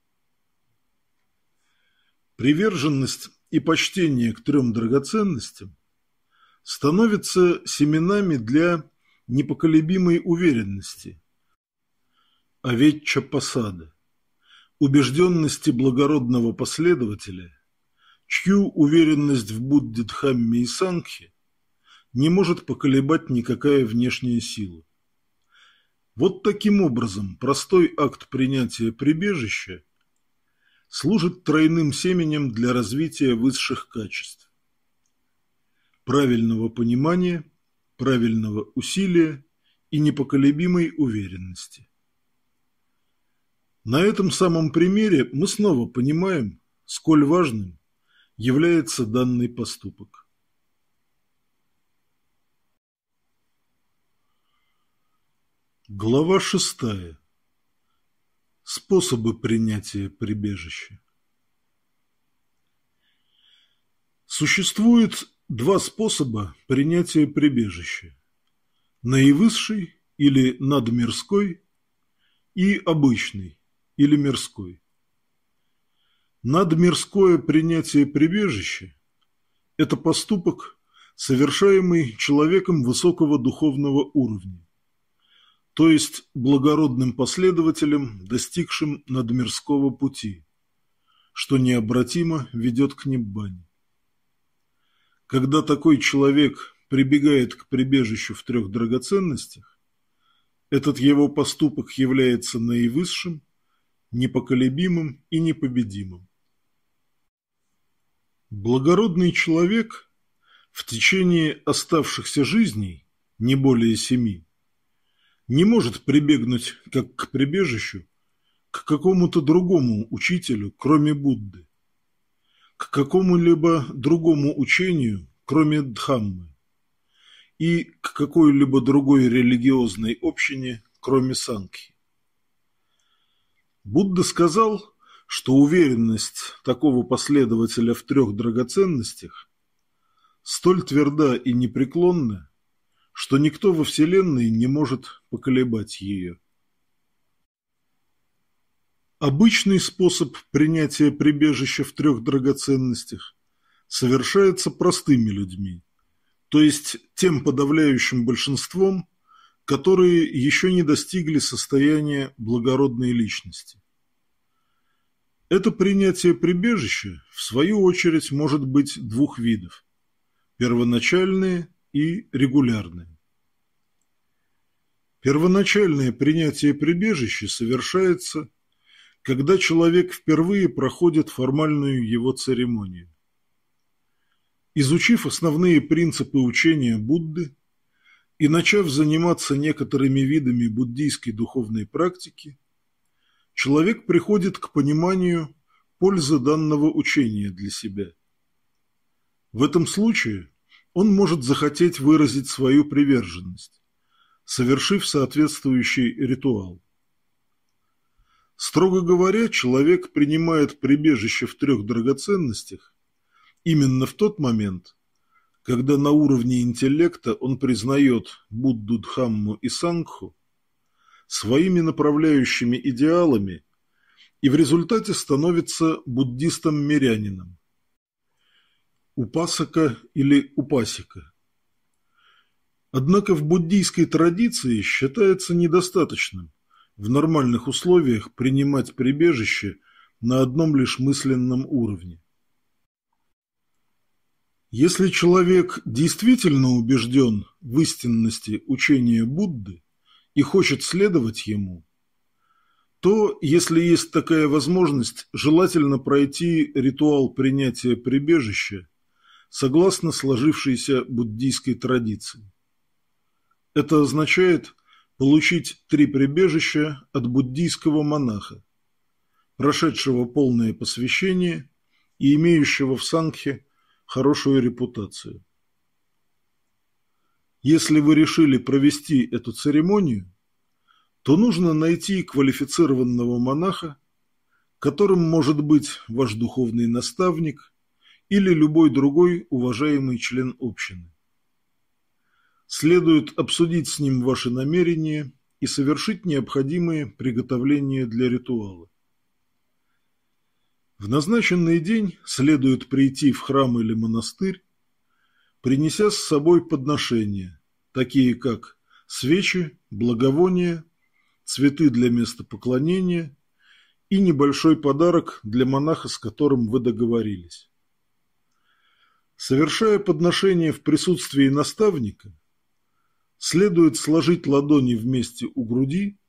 Приверженность и почтение к трем драгоценностям становятся семенами для непоколебимой уверенности, овечча посада, убежденности благородного последователя, чью уверенность в Будде, Дхамме и Сангхе не может поколебать никакая внешняя сила. Вот таким образом простой акт принятия прибежища служит тройным семенем для развития высших качеств правильного понимания, правильного усилия и непоколебимой уверенности. На этом самом примере мы снова понимаем, сколь важным является данный поступок. Глава шестая. Способы принятия прибежища. Существует Два способа принятия прибежища – наивысший или надмирской и обычный или мирской. Надмирское принятие прибежища – это поступок, совершаемый человеком высокого духовного уровня, то есть благородным последователем, достигшим надмирского пути, что необратимо ведет к небане. Когда такой человек прибегает к прибежищу в трех драгоценностях, этот его поступок является наивысшим, непоколебимым и непобедимым. Благородный человек в течение оставшихся жизней, не более семи, не может прибегнуть как к прибежищу, к какому-то другому учителю, кроме Будды к какому-либо другому учению, кроме Дхаммы, и к какой-либо другой религиозной общине, кроме Санки. Будда сказал, что уверенность такого последователя в трех драгоценностях столь тверда и непреклонна, что никто во Вселенной не может поколебать ее. Обычный способ принятия прибежища в трех драгоценностях совершается простыми людьми, то есть тем подавляющим большинством, которые еще не достигли состояния благородной личности. Это принятие прибежища, в свою очередь, может быть двух видов – первоначальные и регулярные. Первоначальное принятие прибежища совершается – когда человек впервые проходит формальную его церемонию. Изучив основные принципы учения Будды и начав заниматься некоторыми видами буддийской духовной практики, человек приходит к пониманию пользы данного учения для себя. В этом случае он может захотеть выразить свою приверженность, совершив соответствующий ритуал. Строго говоря, человек принимает прибежище в трех драгоценностях именно в тот момент, когда на уровне интеллекта он признает Будду, Дхамму и Сангху своими направляющими идеалами и в результате становится буддистом-мирянином. Упасака или упасика. Однако в буддийской традиции считается недостаточным – в нормальных условиях принимать прибежище на одном лишь мысленном уровне. Если человек действительно убежден в истинности учения Будды и хочет следовать ему, то, если есть такая возможность, желательно пройти ритуал принятия прибежища согласно сложившейся буддийской традиции. Это означает, получить три прибежища от буддийского монаха, прошедшего полное посвящение и имеющего в Сангхе хорошую репутацию. Если вы решили провести эту церемонию, то нужно найти квалифицированного монаха, которым может быть ваш духовный наставник или любой другой уважаемый член общины. Следует обсудить с ним ваши намерения и совершить необходимые приготовления для ритуала. В назначенный день следует прийти в храм или монастырь, принеся с собой подношения, такие как свечи, благовония, цветы для места поклонения и небольшой подарок для монаха, с которым вы договорились. Совершая подношение в присутствии наставника, следует сложить ладони вместе у груди,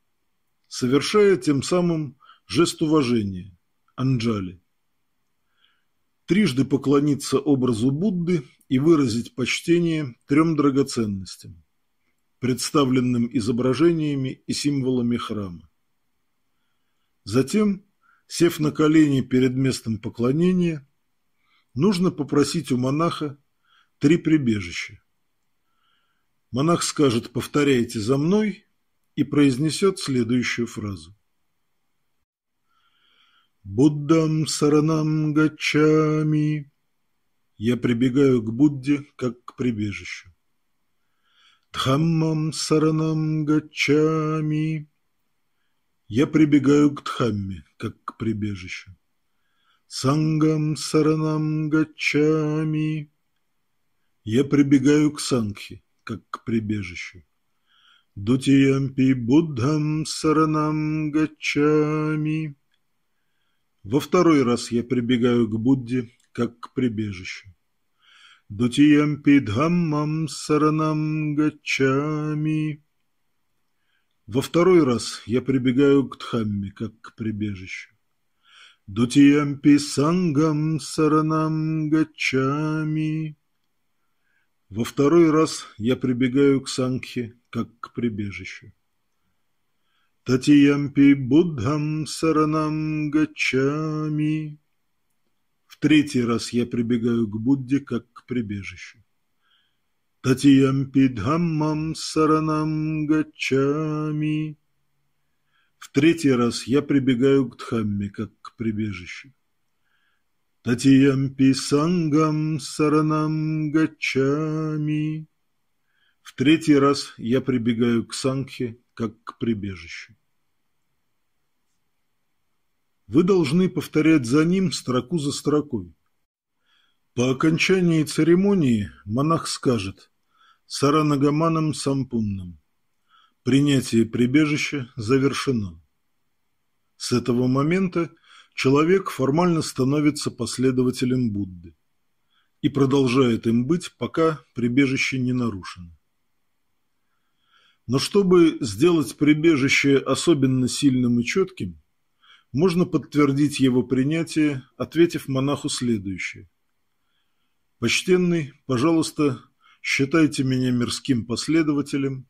совершая тем самым жест уважения – анджали. Трижды поклониться образу Будды и выразить почтение трем драгоценностям, представленным изображениями и символами храма. Затем, сев на колени перед местом поклонения, нужно попросить у монаха три прибежища Монах скажет «повторяйте за мной» и произнесет следующую фразу. Буддам саранам гачами. Я прибегаю к Будде, как к прибежищу. Дхаммам саранам гачами. Я прибегаю к Дхамме, как к прибежищу. Сангам саранам гачами. Я прибегаю к Сангхе как к прибежищу. Дутиямпи Буддхам Саранам Гачами. Во второй раз я прибегаю к Будде, как к прибежищу. Дутиямпи Дхаммам Саранам Гачами. Во второй раз я прибегаю к Дхамме, как к прибежищу. Дутиямпи Сангам Саранам Гачами. Во второй раз я прибегаю к Сангхе, как к прибежищу. Татиямпи Буддхам Саранам Гачами. В третий раз я прибегаю к Будде, как к прибежищу. Татиямпи Дхаммам Саранам Гачами. В третий раз я прибегаю к Дхамме, как к прибежищу. Татиямпи сангам саранам гачами. В третий раз я прибегаю к сангхе, как к прибежищу. Вы должны повторять за ним строку за строкой. По окончании церемонии монах скажет «Саранагаманам сампуннам» принятие прибежища завершено. С этого момента человек формально становится последователем Будды и продолжает им быть, пока прибежище не нарушено. Но чтобы сделать прибежище особенно сильным и четким, можно подтвердить его принятие, ответив монаху следующее. «Почтенный, пожалуйста, считайте меня мирским последователем,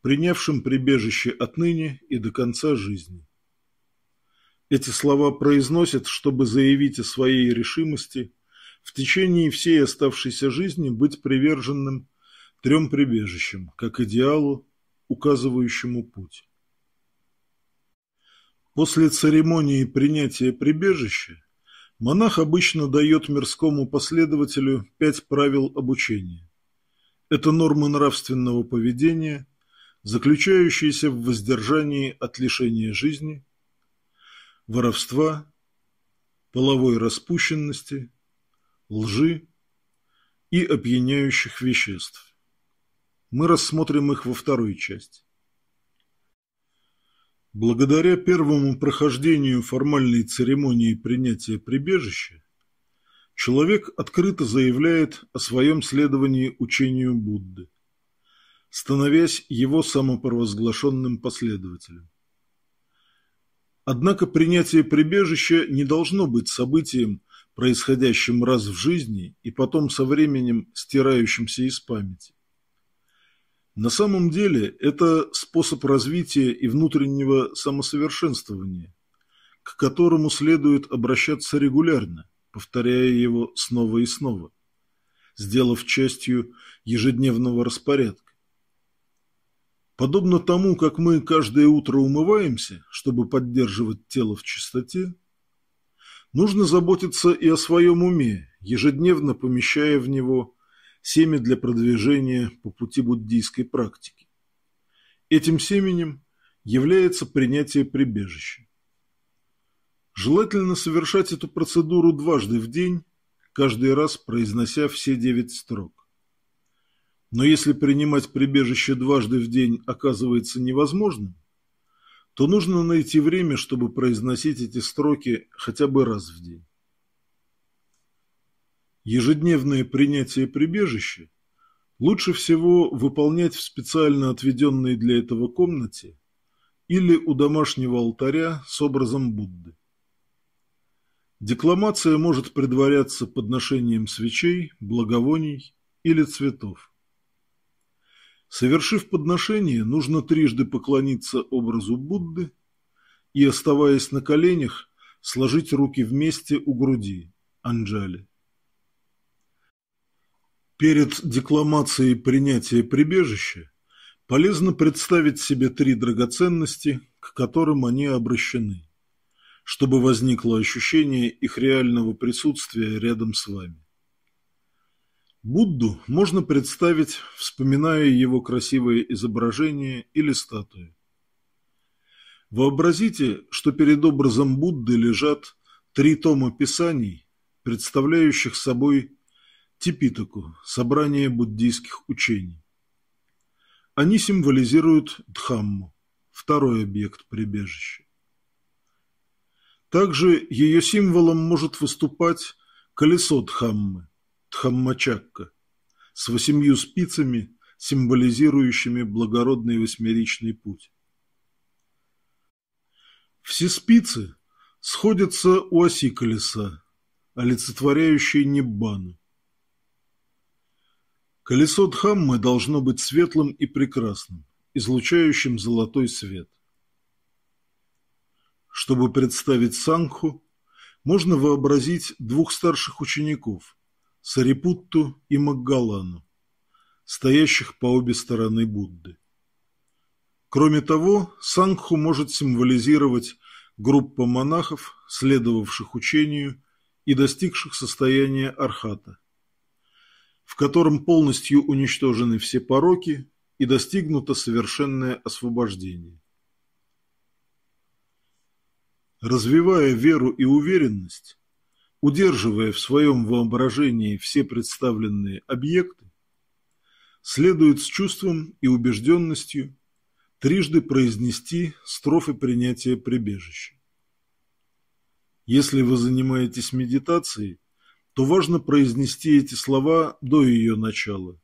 принявшим прибежище отныне и до конца жизни. Эти слова произносит, чтобы заявить о своей решимости в течение всей оставшейся жизни быть приверженным трем прибежищам, как идеалу, указывающему путь. После церемонии принятия прибежища монах обычно дает мирскому последователю пять правил обучения. Это нормы нравственного поведения, заключающиеся в воздержании от лишения жизни – воровства, половой распущенности, лжи и опьяняющих веществ. Мы рассмотрим их во второй части. Благодаря первому прохождению формальной церемонии принятия прибежища, человек открыто заявляет о своем следовании учению Будды, становясь его самопровозглашенным последователем. Однако принятие прибежища не должно быть событием, происходящим раз в жизни и потом со временем стирающимся из памяти. На самом деле это способ развития и внутреннего самосовершенствования, к которому следует обращаться регулярно, повторяя его снова и снова, сделав частью ежедневного распорядка. Подобно тому, как мы каждое утро умываемся, чтобы поддерживать тело в чистоте, нужно заботиться и о своем уме, ежедневно помещая в него семя для продвижения по пути буддийской практики. Этим семенем является принятие прибежища. Желательно совершать эту процедуру дважды в день, каждый раз произнося все девять строк. Но если принимать прибежище дважды в день оказывается невозможным, то нужно найти время, чтобы произносить эти строки хотя бы раз в день. Ежедневное принятие прибежища лучше всего выполнять в специально отведенной для этого комнате или у домашнего алтаря с образом Будды. Декламация может предваряться подношением свечей, благовоний или цветов. Совершив подношение, нужно трижды поклониться образу Будды и, оставаясь на коленях, сложить руки вместе у груди – анджали. Перед декламацией принятия прибежища полезно представить себе три драгоценности, к которым они обращены, чтобы возникло ощущение их реального присутствия рядом с вами. Будду можно представить, вспоминая его красивые изображения или статуи. Вообразите, что перед образом Будды лежат три тома писаний, представляющих собой типитоку, собрание буддийских учений. Они символизируют Дхамму, второй объект прибежища. Также ее символом может выступать колесо Дхаммы – Тхаммачакка с восемью спицами, символизирующими благородный восьмеричный путь. Все спицы сходятся у оси колеса, олицетворяющей Ниббану. Колесо Дхаммы должно быть светлым и прекрасным, излучающим золотой свет. Чтобы представить Сангху, можно вообразить двух старших учеников, Сарипутту и Маггалану, стоящих по обе стороны Будды. Кроме того, Сангху может символизировать группа монахов, следовавших учению и достигших состояния архата, в котором полностью уничтожены все пороки и достигнуто совершенное освобождение. Развивая веру и уверенность, Удерживая в своем воображении все представленные объекты, следует с чувством и убежденностью трижды произнести строфы принятия прибежища. Если вы занимаетесь медитацией, то важно произнести эти слова до ее начала,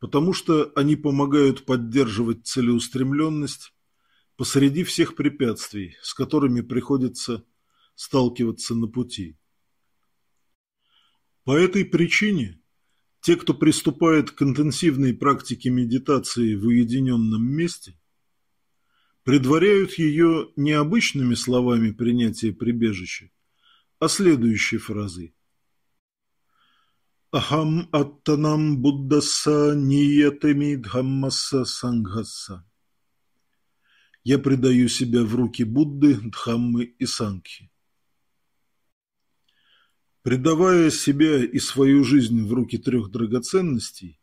потому что они помогают поддерживать целеустремленность посреди всех препятствий, с которыми приходится сталкиваться на пути. По этой причине те, кто приступает к интенсивной практике медитации в уединенном месте, предваряют ее не обычными словами принятия прибежища, а следующей фразой. Ахам аттанам буддаса ниятами дхаммаса сангаса. Я предаю себя в руки Будды, Дхаммы и Сангхи. Предавая себя и свою жизнь в руки трех драгоценностей,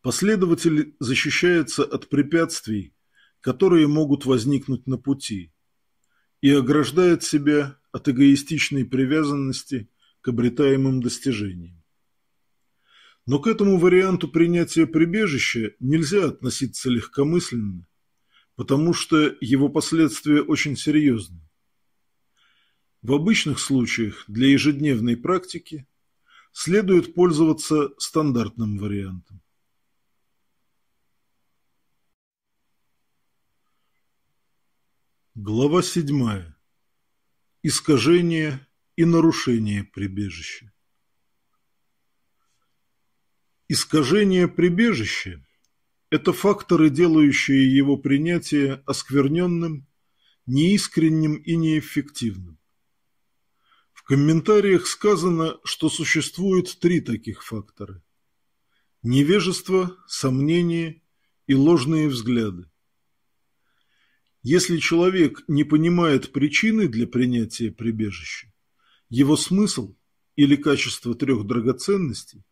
последователь защищается от препятствий, которые могут возникнуть на пути, и ограждает себя от эгоистичной привязанности к обретаемым достижениям. Но к этому варианту принятия прибежища нельзя относиться легкомысленно, потому что его последствия очень серьезны. В обычных случаях для ежедневной практики следует пользоваться стандартным вариантом. Глава 7. Искажение и нарушение прибежища. Искажение прибежища – это факторы, делающие его принятие оскверненным, неискренним и неэффективным. В комментариях сказано, что существует три таких фактора – невежество, сомнение и ложные взгляды. Если человек не понимает причины для принятия прибежища, его смысл или качество трех драгоценностей,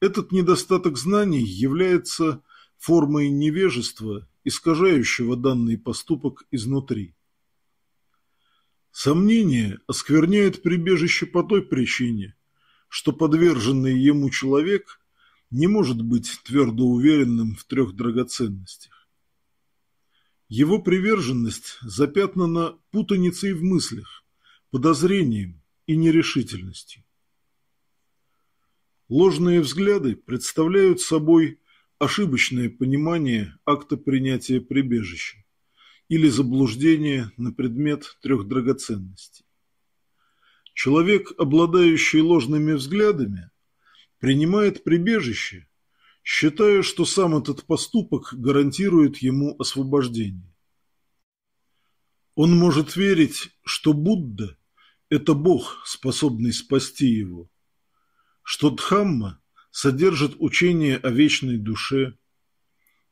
этот недостаток знаний является формой невежества, искажающего данный поступок изнутри. Сомнение оскверняет прибежище по той причине, что подверженный ему человек не может быть твердо уверенным в трех драгоценностях. Его приверженность запятнана путаницей в мыслях, подозрением и нерешительностью. Ложные взгляды представляют собой ошибочное понимание акта принятия прибежища или заблуждение на предмет трех драгоценностей. Человек, обладающий ложными взглядами, принимает прибежище, считая, что сам этот поступок гарантирует ему освобождение. Он может верить, что Будда – это Бог, способный спасти его, что Дхамма содержит учение о вечной душе,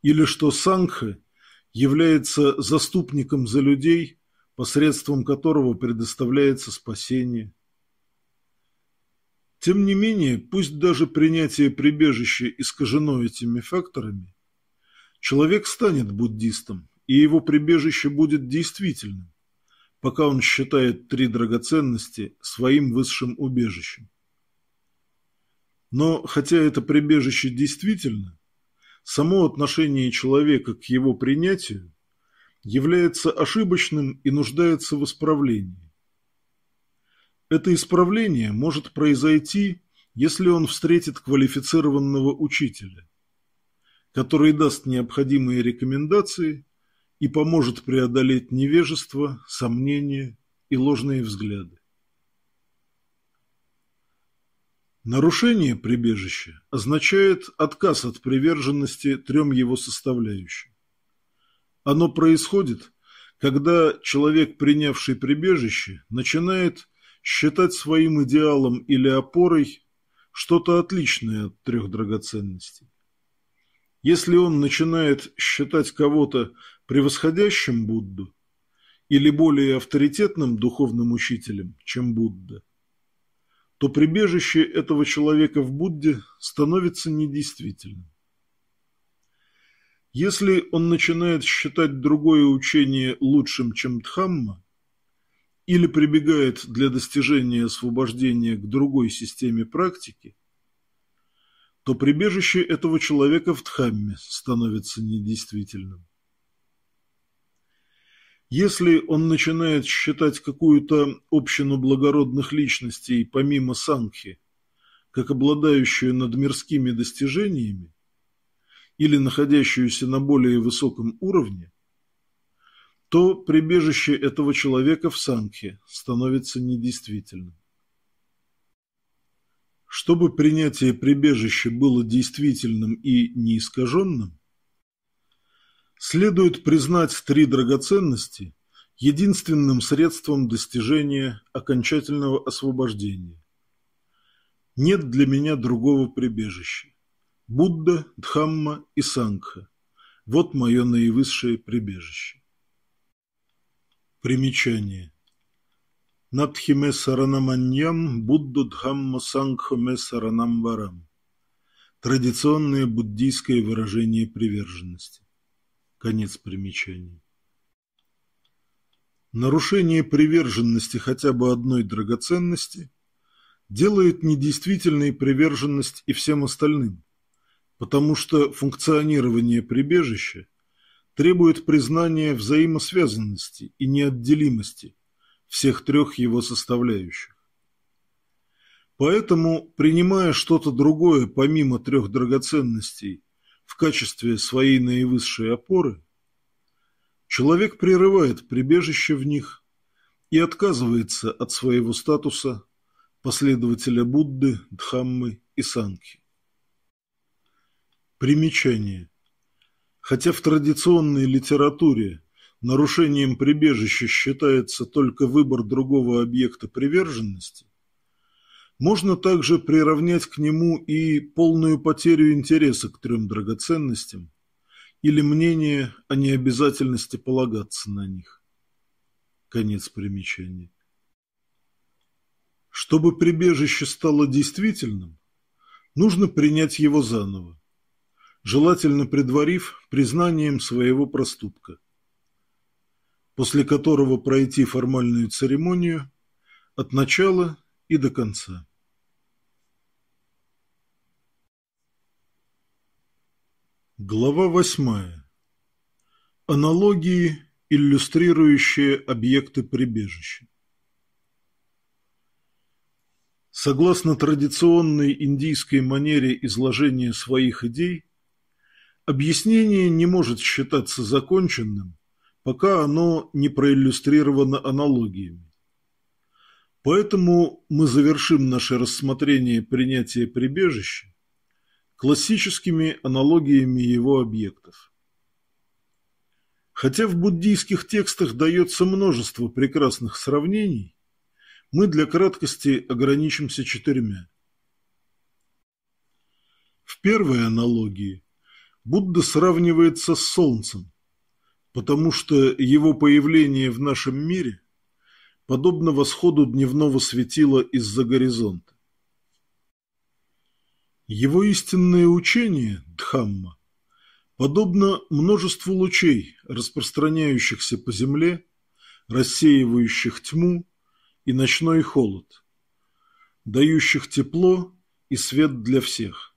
или что Сангха – является заступником за людей, посредством которого предоставляется спасение. Тем не менее, пусть даже принятие прибежища искажено этими факторами, человек станет буддистом, и его прибежище будет действительным, пока он считает три драгоценности своим высшим убежищем. Но хотя это прибежище действительно, само отношение человека к его принятию является ошибочным и нуждается в исправлении. Это исправление может произойти, если он встретит квалифицированного учителя, который даст необходимые рекомендации и поможет преодолеть невежество, сомнения и ложные взгляды. Нарушение прибежища означает отказ от приверженности трем его составляющим. Оно происходит, когда человек, принявший прибежище, начинает считать своим идеалом или опорой что-то отличное от трех драгоценностей. Если он начинает считать кого-то превосходящим Будду или более авторитетным духовным учителем, чем Будда – то прибежище этого человека в Будде становится недействительным. Если он начинает считать другое учение лучшим, чем Дхамма, или прибегает для достижения освобождения к другой системе практики, то прибежище этого человека в Дхамме становится недействительным. Если он начинает считать какую-то общину благородных личностей помимо Сангхи, как обладающую над мирскими достижениями или находящуюся на более высоком уровне, то прибежище этого человека в Сангхе становится недействительным. Чтобы принятие прибежища было действительным и неискаженным, Следует признать три драгоценности единственным средством достижения окончательного освобождения. Нет для меня другого прибежища. Будда, Дхамма и Сангха. Вот мое наивысшее прибежище. Примечание. Надхиме Саранаманьям Будду Дхамма Сангхаме Саранам Варам. Традиционное буддийское выражение приверженности. Конец примечания. Нарушение приверженности хотя бы одной драгоценности делает недействительной приверженность и всем остальным, потому что функционирование прибежища требует признания взаимосвязанности и неотделимости всех трех его составляющих. Поэтому, принимая что-то другое помимо трех драгоценностей качестве своей наивысшей опоры, человек прерывает прибежище в них и отказывается от своего статуса последователя Будды, Дхаммы и Санки. Примечание. Хотя в традиционной литературе нарушением прибежища считается только выбор другого объекта приверженности, можно также приравнять к нему и полную потерю интереса к трем драгоценностям или мнение о необязательности полагаться на них. Конец примечания. Чтобы прибежище стало действительным, нужно принять его заново, желательно предварив признанием своего проступка, после которого пройти формальную церемонию от начала и до конца. Глава 8. Аналогии, иллюстрирующие объекты прибежища. Согласно традиционной индийской манере изложения своих идей, объяснение не может считаться законченным, пока оно не проиллюстрировано аналогиями. Поэтому мы завершим наше рассмотрение принятия прибежища классическими аналогиями его объектов. Хотя в буддийских текстах дается множество прекрасных сравнений, мы для краткости ограничимся четырьмя. В первой аналогии Будда сравнивается с Солнцем, потому что его появление в нашем мире подобно восходу дневного светила из-за горизонта. Его истинное учение, Дхамма, подобно множеству лучей, распространяющихся по земле, рассеивающих тьму и ночной холод, дающих тепло и свет для всех.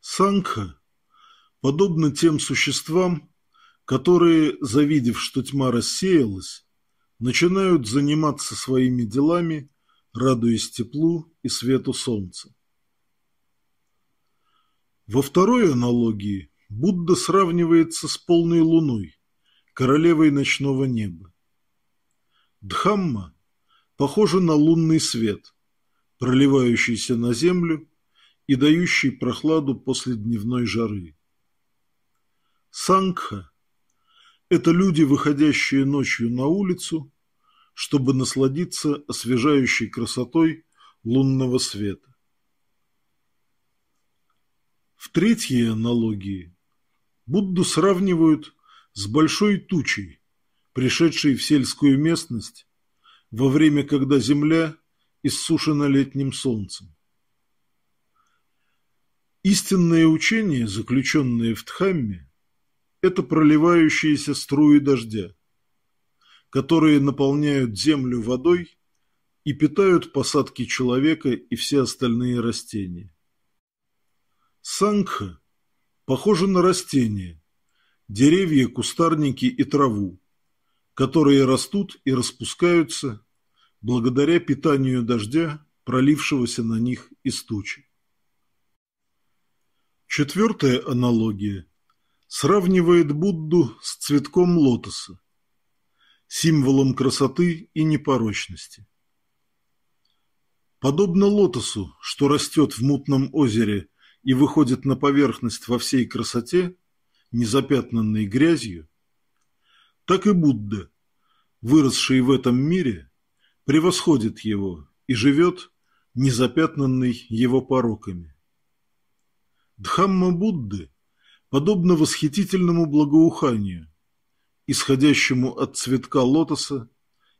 Сангха подобно тем существам, которые, завидев, что тьма рассеялась, начинают заниматься своими делами, радуясь теплу и свету солнца. Во второй аналогии Будда сравнивается с полной луной, королевой ночного неба. Дхамма похожа на лунный свет, проливающийся на землю и дающий прохладу после дневной жары. Сангха – это люди, выходящие ночью на улицу, чтобы насладиться освежающей красотой лунного света. В-третьей аналогии Будду сравнивают с большой тучей, пришедшей в сельскую местность во время, когда земля иссушена летним солнцем. Истинное учение, заключенное в Тхамме, это проливающиеся струи дождя, которые наполняют землю водой и питают посадки человека и все остальные растения. Сангха похожа на растения, деревья, кустарники и траву, которые растут и распускаются благодаря питанию дождя, пролившегося на них из тучи. Четвертая аналогия сравнивает Будду с цветком лотоса, символом красоты и непорочности. Подобно лотосу, что растет в мутном озере и выходит на поверхность во всей красоте, не запятнанной грязью, так и Будда, выросший в этом мире, превосходит его и живет, не запятнанный его пороками. Дхамма Будды подобно восхитительному благоуханию, исходящему от цветка лотоса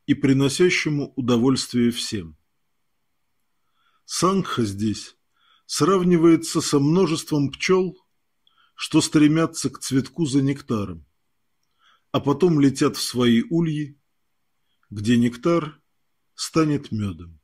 и приносящему удовольствие всем. Сангха здесь сравнивается со множеством пчел, что стремятся к цветку за нектаром, а потом летят в свои ульи, где нектар станет медом.